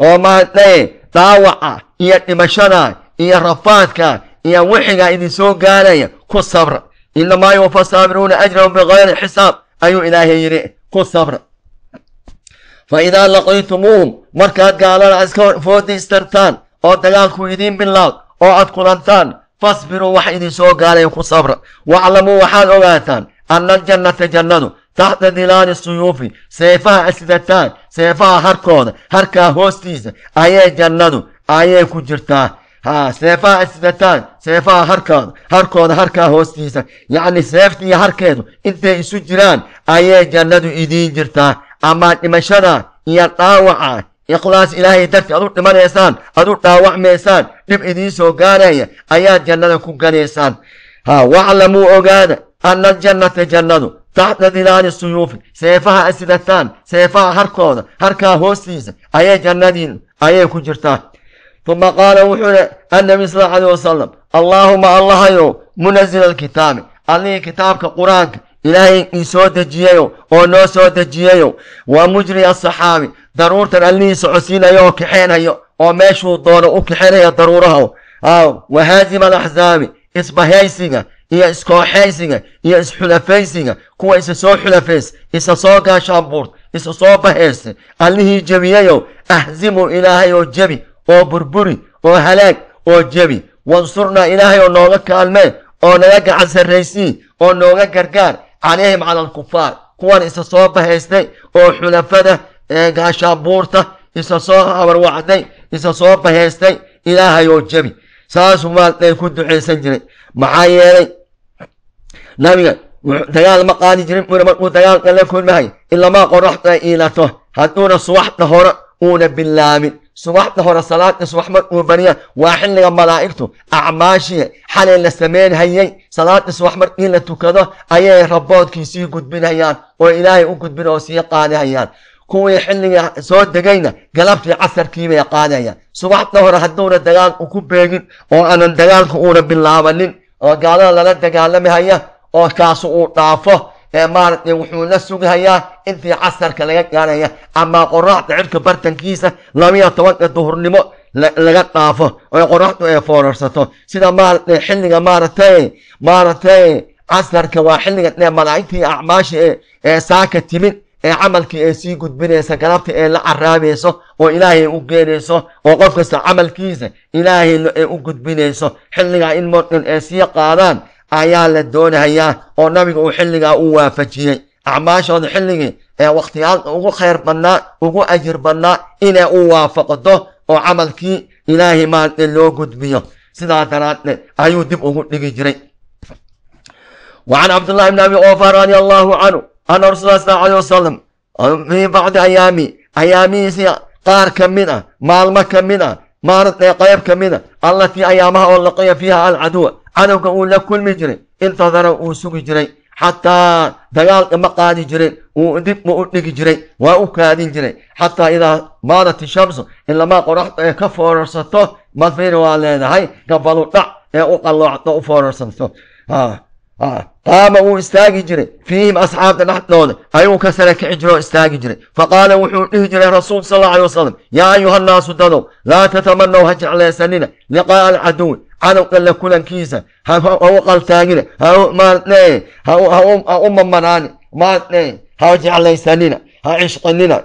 oo maadnaye daawaca iyo dhimashada iyo rafaadka iyo wixigaa idin soo gaaraya ku sabra inamaa yuwafa saabiruna ajrahum bigayri xisaab ayuu ilaahay yidhi ku sabra fa idaa laqaytumuuhum markaad gaalada iska fooda istartaan oo dagaalku idiin bilaad oo aad kulantaan fasbiruu wax idinsoo gaalay ku sabra waclamuu waxaad ogaataan anna aljannata jannadu taxta dilaali suyuufi seefaha cisdataan seefaha harkooda harkaa hoostiisa ayay jannadu ayay ku jirtaa ha seefaha isdataan seefaha harkooda harkooda harkaa hoostiisa yacni seefta iyo harkeedu intay isu jiraan ayay jannadu idiin jirtaa ama dhimashada iyo dhaawaca ikhlaas ilaahay dartii ad u dhimanaysaan ad u dhaawacmaysaan dhib idiinsoo gaaraya ayaad jannada ku galaysaan ha waclamuu ogaada oh anna aljannata jannadu taxta dilaali suyuufi seefaha asidataan seefaha harkooda harkaa hoostiisa ayay jannadiin ayay ku jirtaa uma qaala wuxuu le annabi sal lla alay wasalam allaahuma allahayow munazil alkitaabi allihii kitaabka qur-aanka ilaahay soo dejiyayo oo noo soo dejiyayo waa mujri asaxaabi daruurtan allihii socodsiinayo oo kaxeenayo oo meeshuu doono u kaxeenaya daruuraha aw wahaazim alaxsaabi isbahaysiga iyo iskooxaysiga iyo isxulafaysiga kuwa isa soo xulafays isa soo gaashaanbuurt isa soo bahaysa allihii jebiyayo ahzimuu ilaahayoo jebi oo burburi oo halaag oo jebi wansurnaa ilaahayoo nooga kaalmee oo naga gacan sarraysii oo nooga gargaar calayhim cala alkufaar kuwan isa soo bahaystay oo xulafada ee gaashaabuurta isa soo habarwacday isa soo bahaystay ilaahayoo jebi saasuu maaragtay ku ducaysan jiray maxaa yeelay nabiga dagaal ma qaadi jirin buuri markuu dagaalka la kulmahay ilamaa qoraxda iilato hadduuna subaxda hore uuna bilaabin subaxda hore salaad subaxmar uu barya waa xilliga malaa'igtu acmaashii xalay la samaynhayay salaadda subaxmar in la tukado ayay raboodkii sii gudbinayaan oo ilaahay u gudbin oo sii qaadahayaan kuwii xilliga soo degayna galabtii casarkiibay bay qaadayaan subaxda hore hadduuna dagaal uku beegin oo aanan dagaalka uuna bilaabanin oo gaalada lala dagaalamahaya oo kaasu uu dhaafo maaragtay la sugahayaa intii casarka laga gaaraya ama qoraxda cirka bartankiisa labayo tobanka duhurnimo laga dhaafo oy qoraxdu ay foorarsato sida maaragtay xilliga maaragtay maaragtay casarka waa xilliga dee malaa'igtii acmaasha ee saaka timid ee camalkii ay sii gudbinaysa galabta ee la caraabayso oo ilaahay u geenayso oo qof kasta camalkiisa ilaahay ay u gudbinayso xilligaa in moodhan ay sii qaadaan ayaa la doonayaa oo nabiga uu xilligaa u waafajiyey acmaashooda xilligii ee wakhtiyaada ugu khayr badnaa ugu ajir badnaa inay u waafaqdo oo camalkii ilaahay maade loo gudbiyo sidaa daraaddeed ayuu dib ugu dhigi jiray وعن عبد الله بن أبي أوفى رضي الله عنه أن رسول الله صلى الله عليه وسلم في بعض أيامي أيامي قار كمنا مال ما كمنا مارت قيب كمنا التي أيامها ولقي فيها العدو cadowga uu la kulmi jiray intadara uu sugi jiray xataa dagaalka ma qaadi jirin uu dib u u dhigi jiray waa u kaadin jiray xataa idaa maadat ishamsu ilamaa qoraxda ee eh, ka foorarsato madfiin waa leedahay gabalu dhac ee u qalloocdo u foorarsato ah, ah, qaama wuu istaagi jiray fiihim asxaabta dhexdooda ayuu ka sare kici jira oo istaagi jiray faqaala wuxuu dhihi jiray rasuul sal alla alay wasalam yaa ayuha nnaasu dadow laa tatamanaw ha jeclaysanina liqaa'a alcaduwi cadowgalla kulankiisa ha u qaltaagina hmaartne u mamanaani maartne ha jeclaysanina ha cishqinina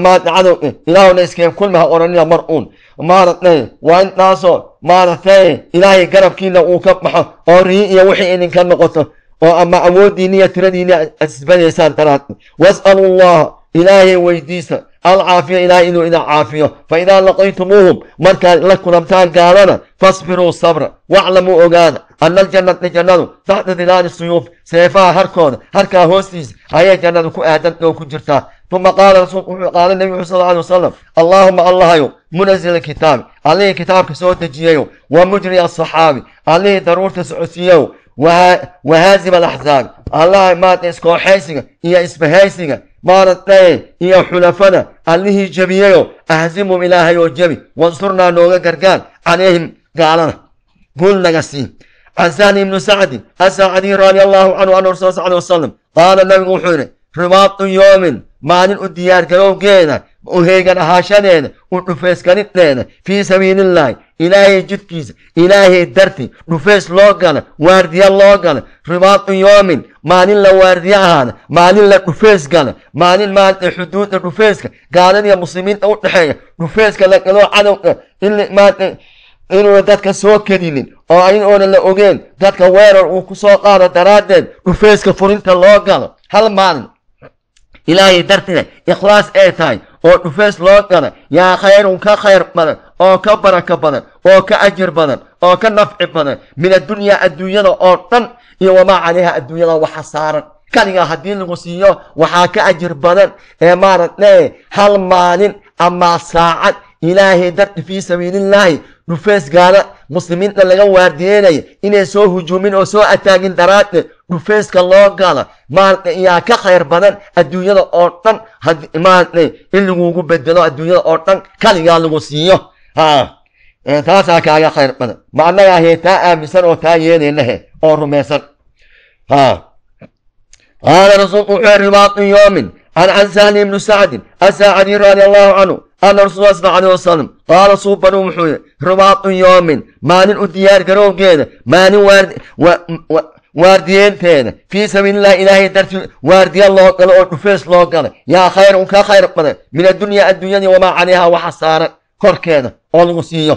maarta cadowge ilaahuna iskeen kulmi ha oranina mar uun maaratne waa intaasoo maaratae ilaahay garabkiina uu ka baxo oo rii iyo wixii idinka noqoto oo ama awooddiini iyo tiradiini aad isbadaysaan daraad was'alu llaha ilaahay weydiisa العافية إلهي إنه إنا عافية فإذا لقيتموهم مركا لكم أمثال قالنا فاصبروا صبرا واعلموا أغانا أن الجنة لجنة تحت ظلال السيوف سيفا هركون هركا هوستيز أي جنة كو أهدن لو كنت ثم قال رسول قال النبي صلى الله عليه وسلم اللهم الله يوم منزل الكتاب عليه كتاب سوى تجيه ومجري الصحابي عليه ضرورة سعسيو wahaazim alaxsaab allaha maarata iskooxaysiga iyo isbahaysiga maaragtay iyo xulafada allihii jabiyayo ahzimum ilaahayoo jabi wansurnaa nooga gargaar calayhim gaalada gul naga sii can sahli ibnu sacdin asaacadiyi raadi allaahu canhu ana rasul sal alay wasalam qaala nabigu wuxuu yidhi ribaatu yoomin maalin u diyaargarowgeeda u heegan ahaashadeeda u dhufayskanideeda fii sabiili ilaahay jidkiisa ilaahay darti dhufays loo gala waardiya loo gala ribaatu yoomin maalin la waardiya ahaada maalin la dhufays gala maalin maaragtay xuduudda dhufayska gaaladiiya muslimiinta u dhexeeya dhufayska la galoo cadowga in inuuna dadka soo kedinin oo in la ogeen dadka weerar uu ku soo qaado daraaddeed dhufayska furinta loo galo hal maalin ilaahay dartida ikhlaas ay tahay oo dhufays loo galo yaa khayrun ka khayr badan oo ka baraka badan oo ka ajir badan oo ka nafci badan min addunyaa adduunyada oo dhan iyo wamaa calayha adduunyada waxa saaran kaniga haddii lagu siiyo waxaa ka ajir badan ee maaragtay hal maalin ama saacad ilaahay dardi fii sabiilillaahi dhufeys gaala muslimiinta laga waardiyeenaya inay soo hujuumin oo soo ataagin daraaddeed dhufeyska loo gala maaragtay iyaa ka khayr badan adduunyada oo dhan maaragtay in lagugu bedelo adduunyada oo dhan kaligaa lagu siiyo ha taasaa kaaga khayr badan ma annaga taa aaminsan oo taa yeedaynahe oo rumaysan qaala rasuulku wuxuu yidhi baaqi yoomin can can sahli ibnu sacdin asaacadi raadi allahu canhu ana rasuula sala aleyh wasalam qaala suubanu wuxuu yidhi rubaaqu yoomin maalin u diyaar garowgeeda maalin waardiyeenteeda fii sabiililahi ilaahay darti waardiya loo galay oo dhufeys loo galay yaa khayr un ka khayr badan min addunyaa adduunyadii wamaa caleyha waxa saaran korkeeda oo lagu siiyo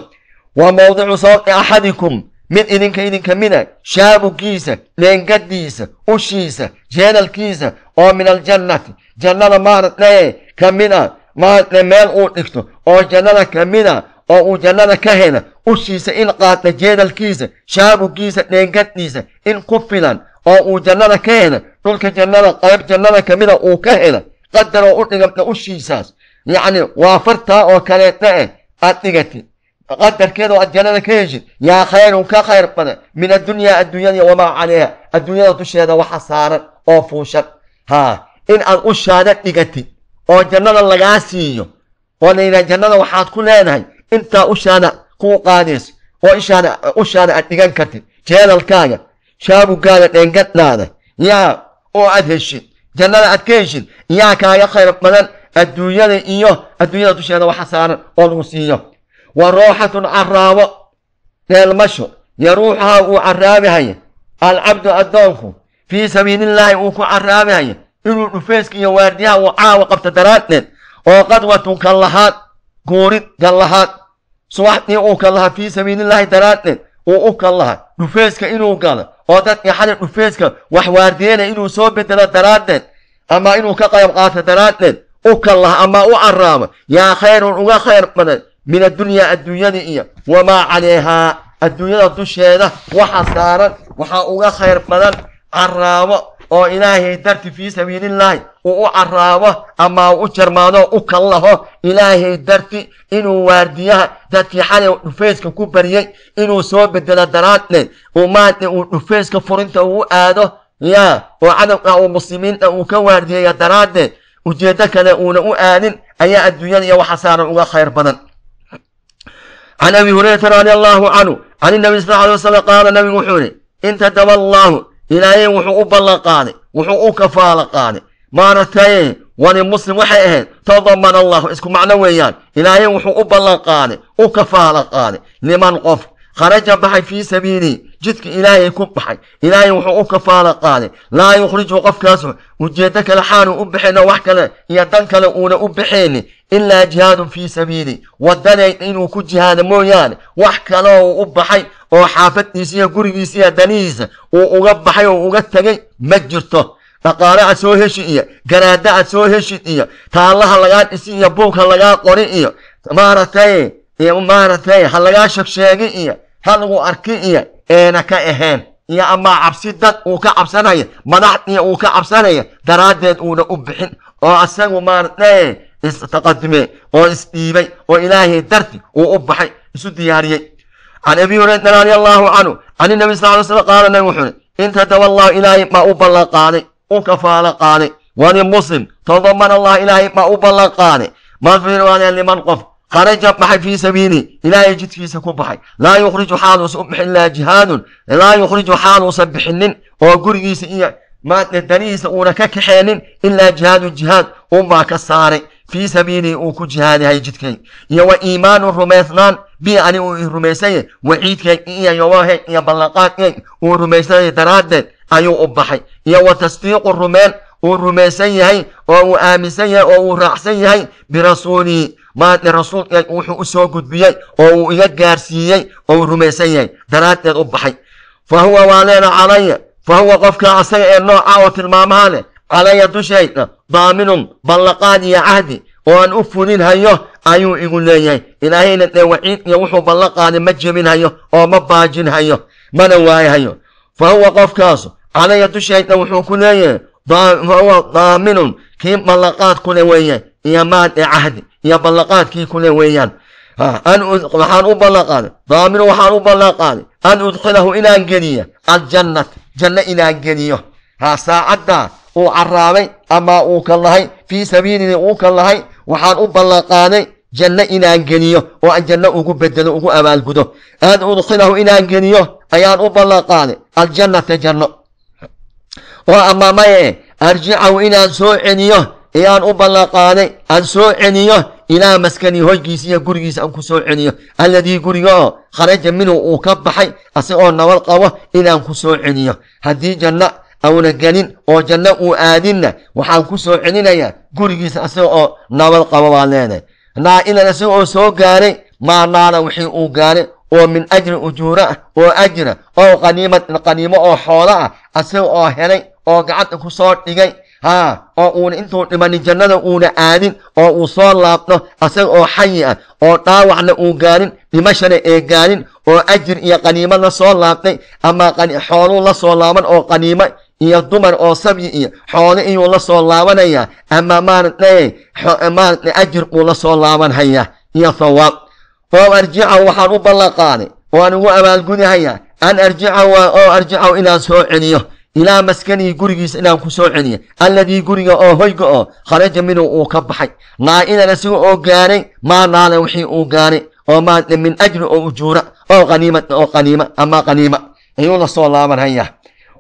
waa mawdicu sawti axadikum mid idinka idinka mida shaabugiisa leengadiisa ushiisa jeedalkiisa oo min aljannati jannada maaratae ka mid a maarata meel uu dhigto oo jannada ka mida oo uu jannada ka hela ushiisa in qaata jeedalkiisa shaabukiisa dheengaddiisa in ku filan oo uu jannada ka hela dhulka jannada qayb jannada ka mida uu ka hela qadaroo u dhiganta ushiisaas yacni waa fartaa oo kaleeta eh aad dhigatid qadarkeedoo oo jannada ka heshid yaa khayrun ka khayr badan min adunyaa adduunyada wamaa calayha adduunyada dusheeda waxa saaran oo fuushan ha in aad ushaada dhigatid oo jannada lagaa siiyo oo laydhaha jannada waxaad ku leedahay intaa ushaada kuu qaadayso oo ishaada ushaada aad dhigan kartid jeedalkaaga shaabugaada dheengadhnaada yaa oo aad heshid jannada aad ka heshid yaa kaaga khayr badan adduunyada iyo adduunyada dusheeda waxa saaran oo lagu siiyo wa rooxatun carraabo dheelmasho yaruuxaha uu carraabihaya alcabdu addoonku fii sabiilillaahi uu ku carraabihaya inuu dhufeyska iyo waardiyaha uu caawa qabto daraaddeed oo qadwatun kan lahaad guurid ka lahaad subaxdii uu ka lahaa fii sabiilillaahi daraaddeed uu u ka lahaa dhufeyska inuu galo oo dadkii xali dhufeyska wax waardiyeyna inuu soo bedelo daraaddeed ama inuu ka qayb qaato daraaddeed u ka lahaa ama u carraabo yaa khayrun uga khayr badan min addunyaa adduunyada iyo wamaa calayhaa adduunyada dusheeda waxa saaran waxaa uga khayr badan caraabo oo ilaahay darti fii sabiilillaahi uu u caraabo ama u jarmaado u kallaho ilaahay darti inuu waardiyaha dadkii xalay dhufayska ku baryey inuu soo bedelo daraaddeed uu maanta uu dhufayska furinta uu aado yaa oo cadabka uu muslimiinta uu ka waardiyaya daraaddeed ujeeddo kale uuna u aadin ayaa adduunyada iyo waxa saaran uga khayr badan can abi hurayrata radia allaahu canhu can inabi sal alay wasalam qaala nabigu wuxuu idhi in tataba allaahu ilaahay wuxuu u ballan qaaday wuxuu u kafaala qaaday maaragtaye wani muslim waxay ahayd tadaman allahu isku macno weeyaan ilaahay wuxuu u ballan qaaday u kafaala qaaday qof kharaja baxay fii sabiili jidka ilaahay ku baxay ilaahay wuxuu u kafaalo qaaday laa yukhriju qofkaasu ujeeddo kale xaanu u baxayna wax kale iyo dan kale uuna u baxaynin ilaa jihaadun fii sabiili wadadeed inuu ku jihaado mooyaane wax kale uu u baxay oo xaafaddiisa iyo gurigiisa iyo danihiisa uu uga baxay oo uga tegay ma jirto dhaqaale aad soo heshid iyo garaada aad soo heshid iyo taallaha lagaa dhisi iyo buugka lagaa qori iyo maaragtay iyo maaragtay ha lagaa shegsheegi iyo ha lagu arki iyo eena ka ahayn iyo amaa cabsi dad uu ka cabsanaya madax iyo uu ka cabsanaya daraaddeed uuna u bixin oo asagu maaragtay istaqadime oo isdhiibay oo ilaahay darti uu u baxay isu diyaariyey can abi hurayrata radi allaahu canhu can inabi sal ly slam qaala nabi wuxuu hi in tadawa allahu ilaahay baa u ballan qaaday u kafaalo qaaday wani muslim tadamana allah ilaahay baa u ballan qaaday mafirwaane liman qof kharaja baxay fii sabiili ilaahay jidkiisa ku baxay laa yukhriju xaaluusa u bixin laa jihaadun laa yukhriju xaaluusan bixinin oo gurigiisa iyo danihiisa uuna ka kaxeenin ilaa jihaadun jihaad unbaa ka saaray fii sabiilii uu ku jihaadahay jidkay iyo wa iimaanu rumaysnaan bi ani uu i rumaysanye waciidkay iyo yowahay iyo ballanqaadkay uu rumaysnay daraaddeed ayuu u baxay iyo wa tasdiiqu rumeen uu rumaysan yahay oo uu aaminsan yahay oo uu raacsan yahay birasuulii maadle rasuulkeed wuxuu u soo gudbiyey oo uu iga gaarsiiyey oo uu rumaysan yahay daraaddeed u baxay fa huwa waa leena calaya fa huwa qofka asaga ee nooca oo tilmaamaha leh calaya dushayda daaminun ballaqaad iyo cahdi oo aan u fulin hayo ayuu igu leeyahay ilaahayna dee waciid iyo wuxuu ballaqaaday ma jebin hayo oo ma baajin hayo mana waayo fa huwa qofkaasu calaya dushayda wuxuu ku leeyahay fahuwa daaminun kii balaqaad kule weeye iyo maal ee cahdi iyo ballaqaadkii kule weeyaan waxaan u ballaqaaday daaminu waxaan u ballaqaaday an udkilahu inaan geliya aljannata janno inaan geliyo saacaddaa uu caraabay ama uu ka lahay fii sabiilina uu ka lahay waxaan u ballaqaaday janno inaan geliyo oo aan janno ugu bedelo ugu abaalgudo an udkhilahu inaan geliyo ayaan u ballaqaaday aljannata janno waa ammaamaye arjicaw inaan soo celiyo ee u ballanqaaday aan soo celiyo ilaa maskani hoygiis iyo gurigiis aan ku soo celiyo alladii guriga oo kharaja minhu uu ka baxay asagoo nabad qabo inaan ku soo celiyo haddii janna awna gelin oo janno uu aadinna waxaan ku soo celinayaa gurigiisa isaga oo nabad qabo baan leenahay naa-ilan isagaoo soo gaaray maa naala wixii uu gaaray oo min ajri ujuura ah oo ajra oo qaniimo oo xoola ah isaga oo helay oo gacanta ku soo dhigay haa oo uuna intuu dhimani jannada uuna aadin oo uu soo laabto asaga oo xayi ah oo dhaawacna uu gaarin dhimashana ee gaarin oo ajir iyo qaniimo la soo laabtay ama xooluu la soo laaban oo qaniimo iyo dumar oo sabyi iyo xoole iyuu la soo laabanaya ama maaragtay ajir buu la soo laabanhaya iyo thawaab oo arjicahu waxaan u ballan qaaday waan ugu abaalgudahaya an arjica oo arjicaw inaan soo celiyo ilaa maskanihii gurigiisa inaan ku soo celiya alladii guriga oo hoyga oo kharaja minhu uu ka baxay naa'idan asiga oo gaaray maa naala wixii uu gaaray oo maadle min ajri oo ujuura oo qaniima oo qaniima ama qaniima ayuu la soo laabanhayaa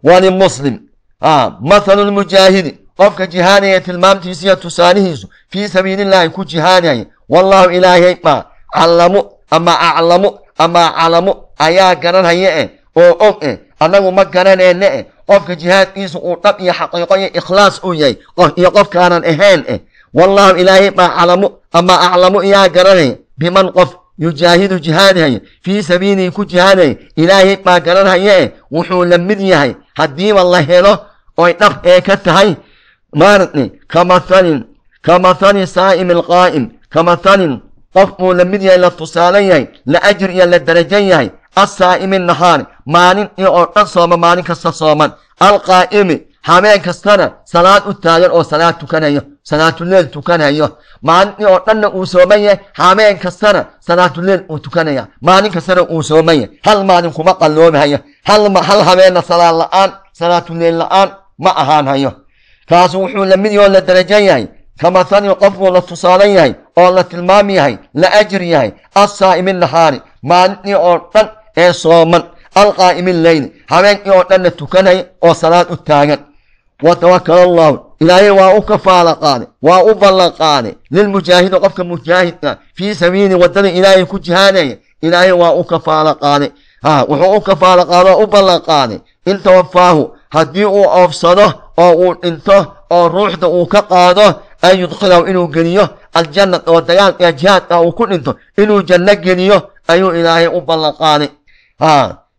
walimuslim ah, mathalu lmujaahidi qofka jihaadaya tilmaamtiisu iyo tusaalihiisu fii sabiilillaahi ku jihaadaya wallaahu ilaahay baa callamu ama aclamu ama calamu ayaa garanhaya eh oo og eh annagu ma garaneenne eh qofka jihaadkiisa uu dhab iyo xaqiiqo iyo ikhlaas uu yahay iyo qofkaanan ahayn eh wallahu ilaahay baa aclamu ama aclamu iyaa garanaya biman qof yujaahidu jihaadhaya fii sabiilihi ku jihaadaya ilaahay baa garanhaya eh wuxuu la mid yahay haddiiba la helo oy dhab ee eh, ka tahay maaragtay kamahalin kamahali saa'im alqaa'im kamahalin qof buu la mid yahay la tusaale yahay la ajir iyo la darajo yahay asaa'imin nahaani maalin oo dhan sooma maalin kasta sooman alqaa'imi habeen kastana salaad u taagan oo salaad tukanayo salaatuleel tukanayo maalin oo dhanna uu sooman yahay habeen kastana salaatuleel uu tukanaya maalin kastana uu sooman yahay hal maalin kuma qalloomahaya hal habeenna salaad la'aan salaatuleel la'aan ma ahaanhayo kaasu wuxuu lamid oo la darajo yahay kamatani qofkuu la tusaale yahay oo la tilmaam yahay la ajir yahay assaa'imi nahaari maalin oo dhan ee sooman alqaa'imin leyli habeenkii oo dhanna tukanay oo salaad u taagan wa tawakala allahu ilaahay waa u kafaala qaaday waa u ballan qaaday lilmujaahidu qofka mujaahidka fii sabiili waddada ilaahay ku jihaadaya ilaahay waa u kafaala qaaday wuxuu u kafaala qaadoo u ballan qaaday in tawafaahu haddii uu oofsado oo uu dhinto oo ruuxda uu ka qaado an yudkhilahu inuu geliyo aljanna oo dagaalka jihaadka ah uu ku dhinto inuu janno geliyo ayuu ilaahay u ballan qaaday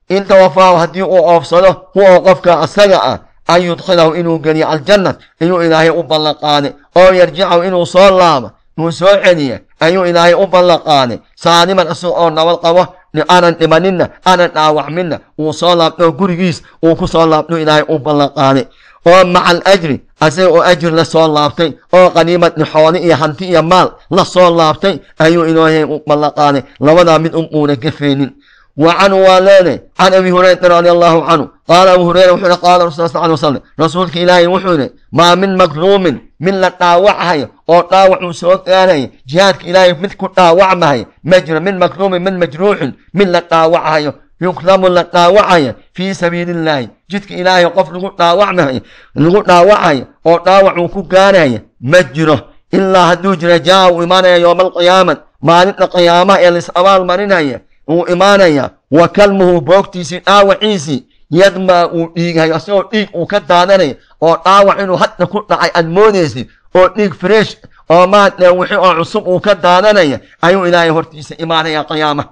in tawafaahu haddii uu oofsado huwa qofka asaga ah an yudkhilahu inuu geliya aljannat ayuu ilaahay u ballanqaaday oo yarjicahu inuu soo laabo uu soo celiya ayuu ilaahay u ballanqaaday saaliman isaga oo nabad qabo aanan dhimaninna aanan dhaawacminna uu soo laabdho gurigiis uu ku soo laabdho ilaahay u ballanqaaday oo maca alajri asaga oo ajir la soo laabtay oo qaniimadni xooli iyo hanti iyo maal la soo laabtay ayuu ilaahay u ballanqaaday labadaa mid un uuna gafaynin wacanhu waa leene can abi hurayra radi allahu canhu qaala abu hureyra wuxuu qaala rasul sal ly wasalam rasuulka ilaahay wuxuu yidhi maa min makluumin mid la dhaawachayo oo dhaawac uu soo gaaraya jihaadka ilaahay mid ku dhaawacmahay ma jiro min makluumin min majruuxin mid la dhaawachayo yuklamu la dhaawacaya fii sabiili illaahi jidka ilaahay qof lagu dhaawacayo oo dhaawac uu ku gaaraya ma jiro ilaa hadduu jira jaa uu imaanaya yooma alqiyaama maalinta qiyaamaha ee lais abaalmarinaya uu imaanaya wa kalmuhu boogtiisii dhaawaciisii yadmaa uu dhiighayo asagoo dhiig uu ka daadanaya oo dhaawac inuu hadda ku dhacay aad moodaysid oo dhiig fresh oo maade wixii oo cusub uu ka daadanaya ayuu ilaahay hortiisa imaanaya qiyaama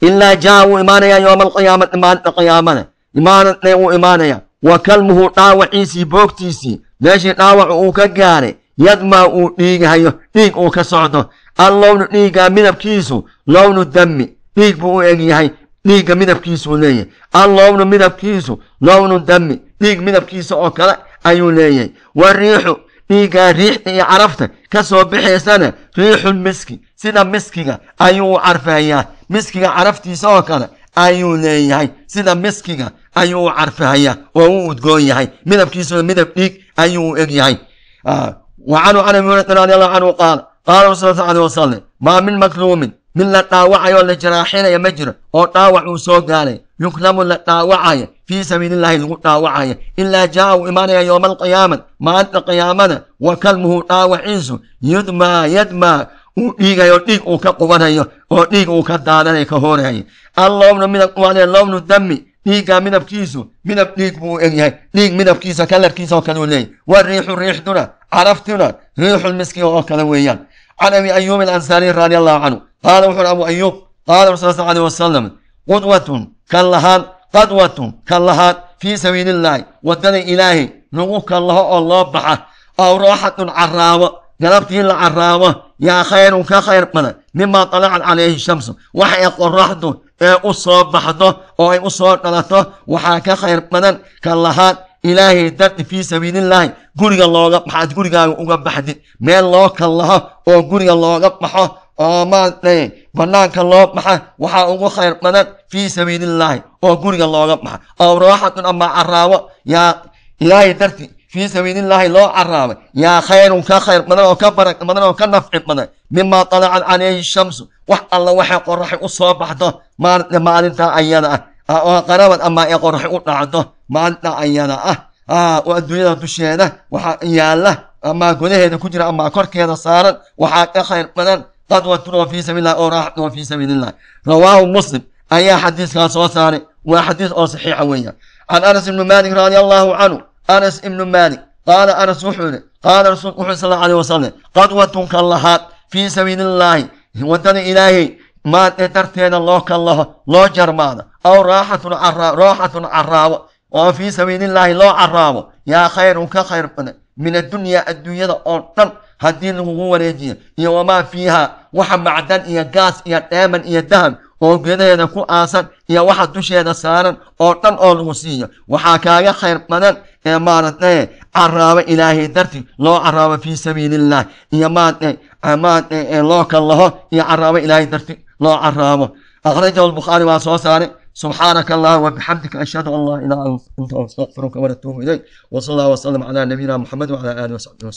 ilaa jaa wuu imaanaya yooma alqiyaamati maalinta qiyaamada imaanadne wuu imaanaya wa kalmuhu dhaawaciisii boogtiisii meeshii dhaawacu uu ka gaaray yadmaa uu dhiighayo dhiig uu ka socdo allownu dhiigga midabkiisu lownu dammi dhiig buu u egyahay dhiigga midabkiisuu leeyahay allownu midabkiisu lownu dammi dhiig midabkiisa oo kale ayuu leeyahay wa riixu dhiiggaa riixda iyo carafta ka soo bixaysana riixul miski sida miskiga ayuu u carfahayaa miskiga caraftiisa oo kale ayuu leeyahay sida miskiga ayuu u carfahayaa oo u udgoon yahay midabkiisuna midab dhiig ayuu u egyahay ah, wacanhu can munatin radi allahu canhu qaala qaala rasul sal alay wasalam maa min matluumin mid la dhaawacayoo la jaraaxinaya ma jiro oo dhaawac uu soo gaalay yuklamu la dhaawacaya fii sabiilillahi lagu dhaawacaya ilaa jaa uu imaanaya yowma alqiyaamati maalinta qiyaamada wa kalmuhu dhaawaciisu yudmaa yadmaa uu dhiigayo dhiig uu ka qubanayo oo dhiig uu ka daadanayo ka hooraayo allownu midab u aleh lownu dami dhiiggaa midabkiisu midab dhiig buu egyahay dhiig midabkiisa kalarkiisa oo kale u leeyahy wa riixu riixduna caraftuna riixulmiski oo kale weeyaan can abi ayuub alansaariy radi allahu canhu qaala wuxuu abu ayuub qaala rasul sal aleh wasalam qudwatun kan qadwatun kan lahaan fii sabiili illaahi waddada ilaahay lagu kallaho oo loo baxa aw rooxatun caraabo galabtii la caraabo yaa khayrun ka khayr badan mimaa talacat calayhi shamsu waxa ay qoraxdu ee u soo baxdo oo ay u soo dhalato waxaa ka khayr badan ka lahaa ilaahay dardi fii sabiilillaahi guriga looga baxaad gurigaaga uga baxdid meel loo kallaho oo guriga looga baxo oo maada banaanka loo baxa waxaa ugu khayr badan fii sabiilillaahi oo guriga looga baxa aw raaxatun ama caraawo yaa ilaahay darti fii sabiilillaahi loo caraabay yaa khayrun ka khayr badan oo ka barag badan oo ka nafci badan mimaa talacat calayhi shamsu wax alla waxay qoraxi u soo baxdo maalinta ayada ah oo qarabad ama ay qoraxi u dhacdo maalinta ayada ah adduunyada dusheeda waxaa yaalla amaa gudaheeda ku jira amaa korkeeda saaran waxaa ka khayr badan qadwatun oo fii sabiililah oo raaxatun fii sabiililah rawaahu muslim ayaa xadiiskaa soo saaray waa xadiis oo saxiixa weeyaan can anas ibni maalik radi allahu canhu anas ibnu maalik qaala anas wuxuuhi qaala rasul wuxuu sal alla alih wasalam qadwatun kan lahaad fii sabiilillaahi waddada ilaahay maadee darteeda loo kallaho loo jarmaado aw raaxatun caraa rooxatun caraawo oo fii sabiilillaahi loo caraabo yaa khayrun ka khayr badan min addunyaa adduunyada oo dhan haddii lagugu wareejiyo iyo wamaa fiihaa waxa macdan iyo gaas iyo dheeman iyo dahab oo gudaheeda ku aasan iyo waxa dusheeda saaran oo dhan oo lagu siiyo waxaa kaaga khayr badan ee maaragtay caraabo ilaahay darti loo caraabo fii sabiilillaah iyo maaragtay loo kallaho iyo caraabo ilaahay darti loo caraabo akhrajahu albukhaari waa soo saaray سبحانك allah وبحمدك أشهد أن لا إله إلا أنت أستغفرك وأتوب إليك وصلى الله وسلم على نبينا محمد وعلى آله وصحبه وسلم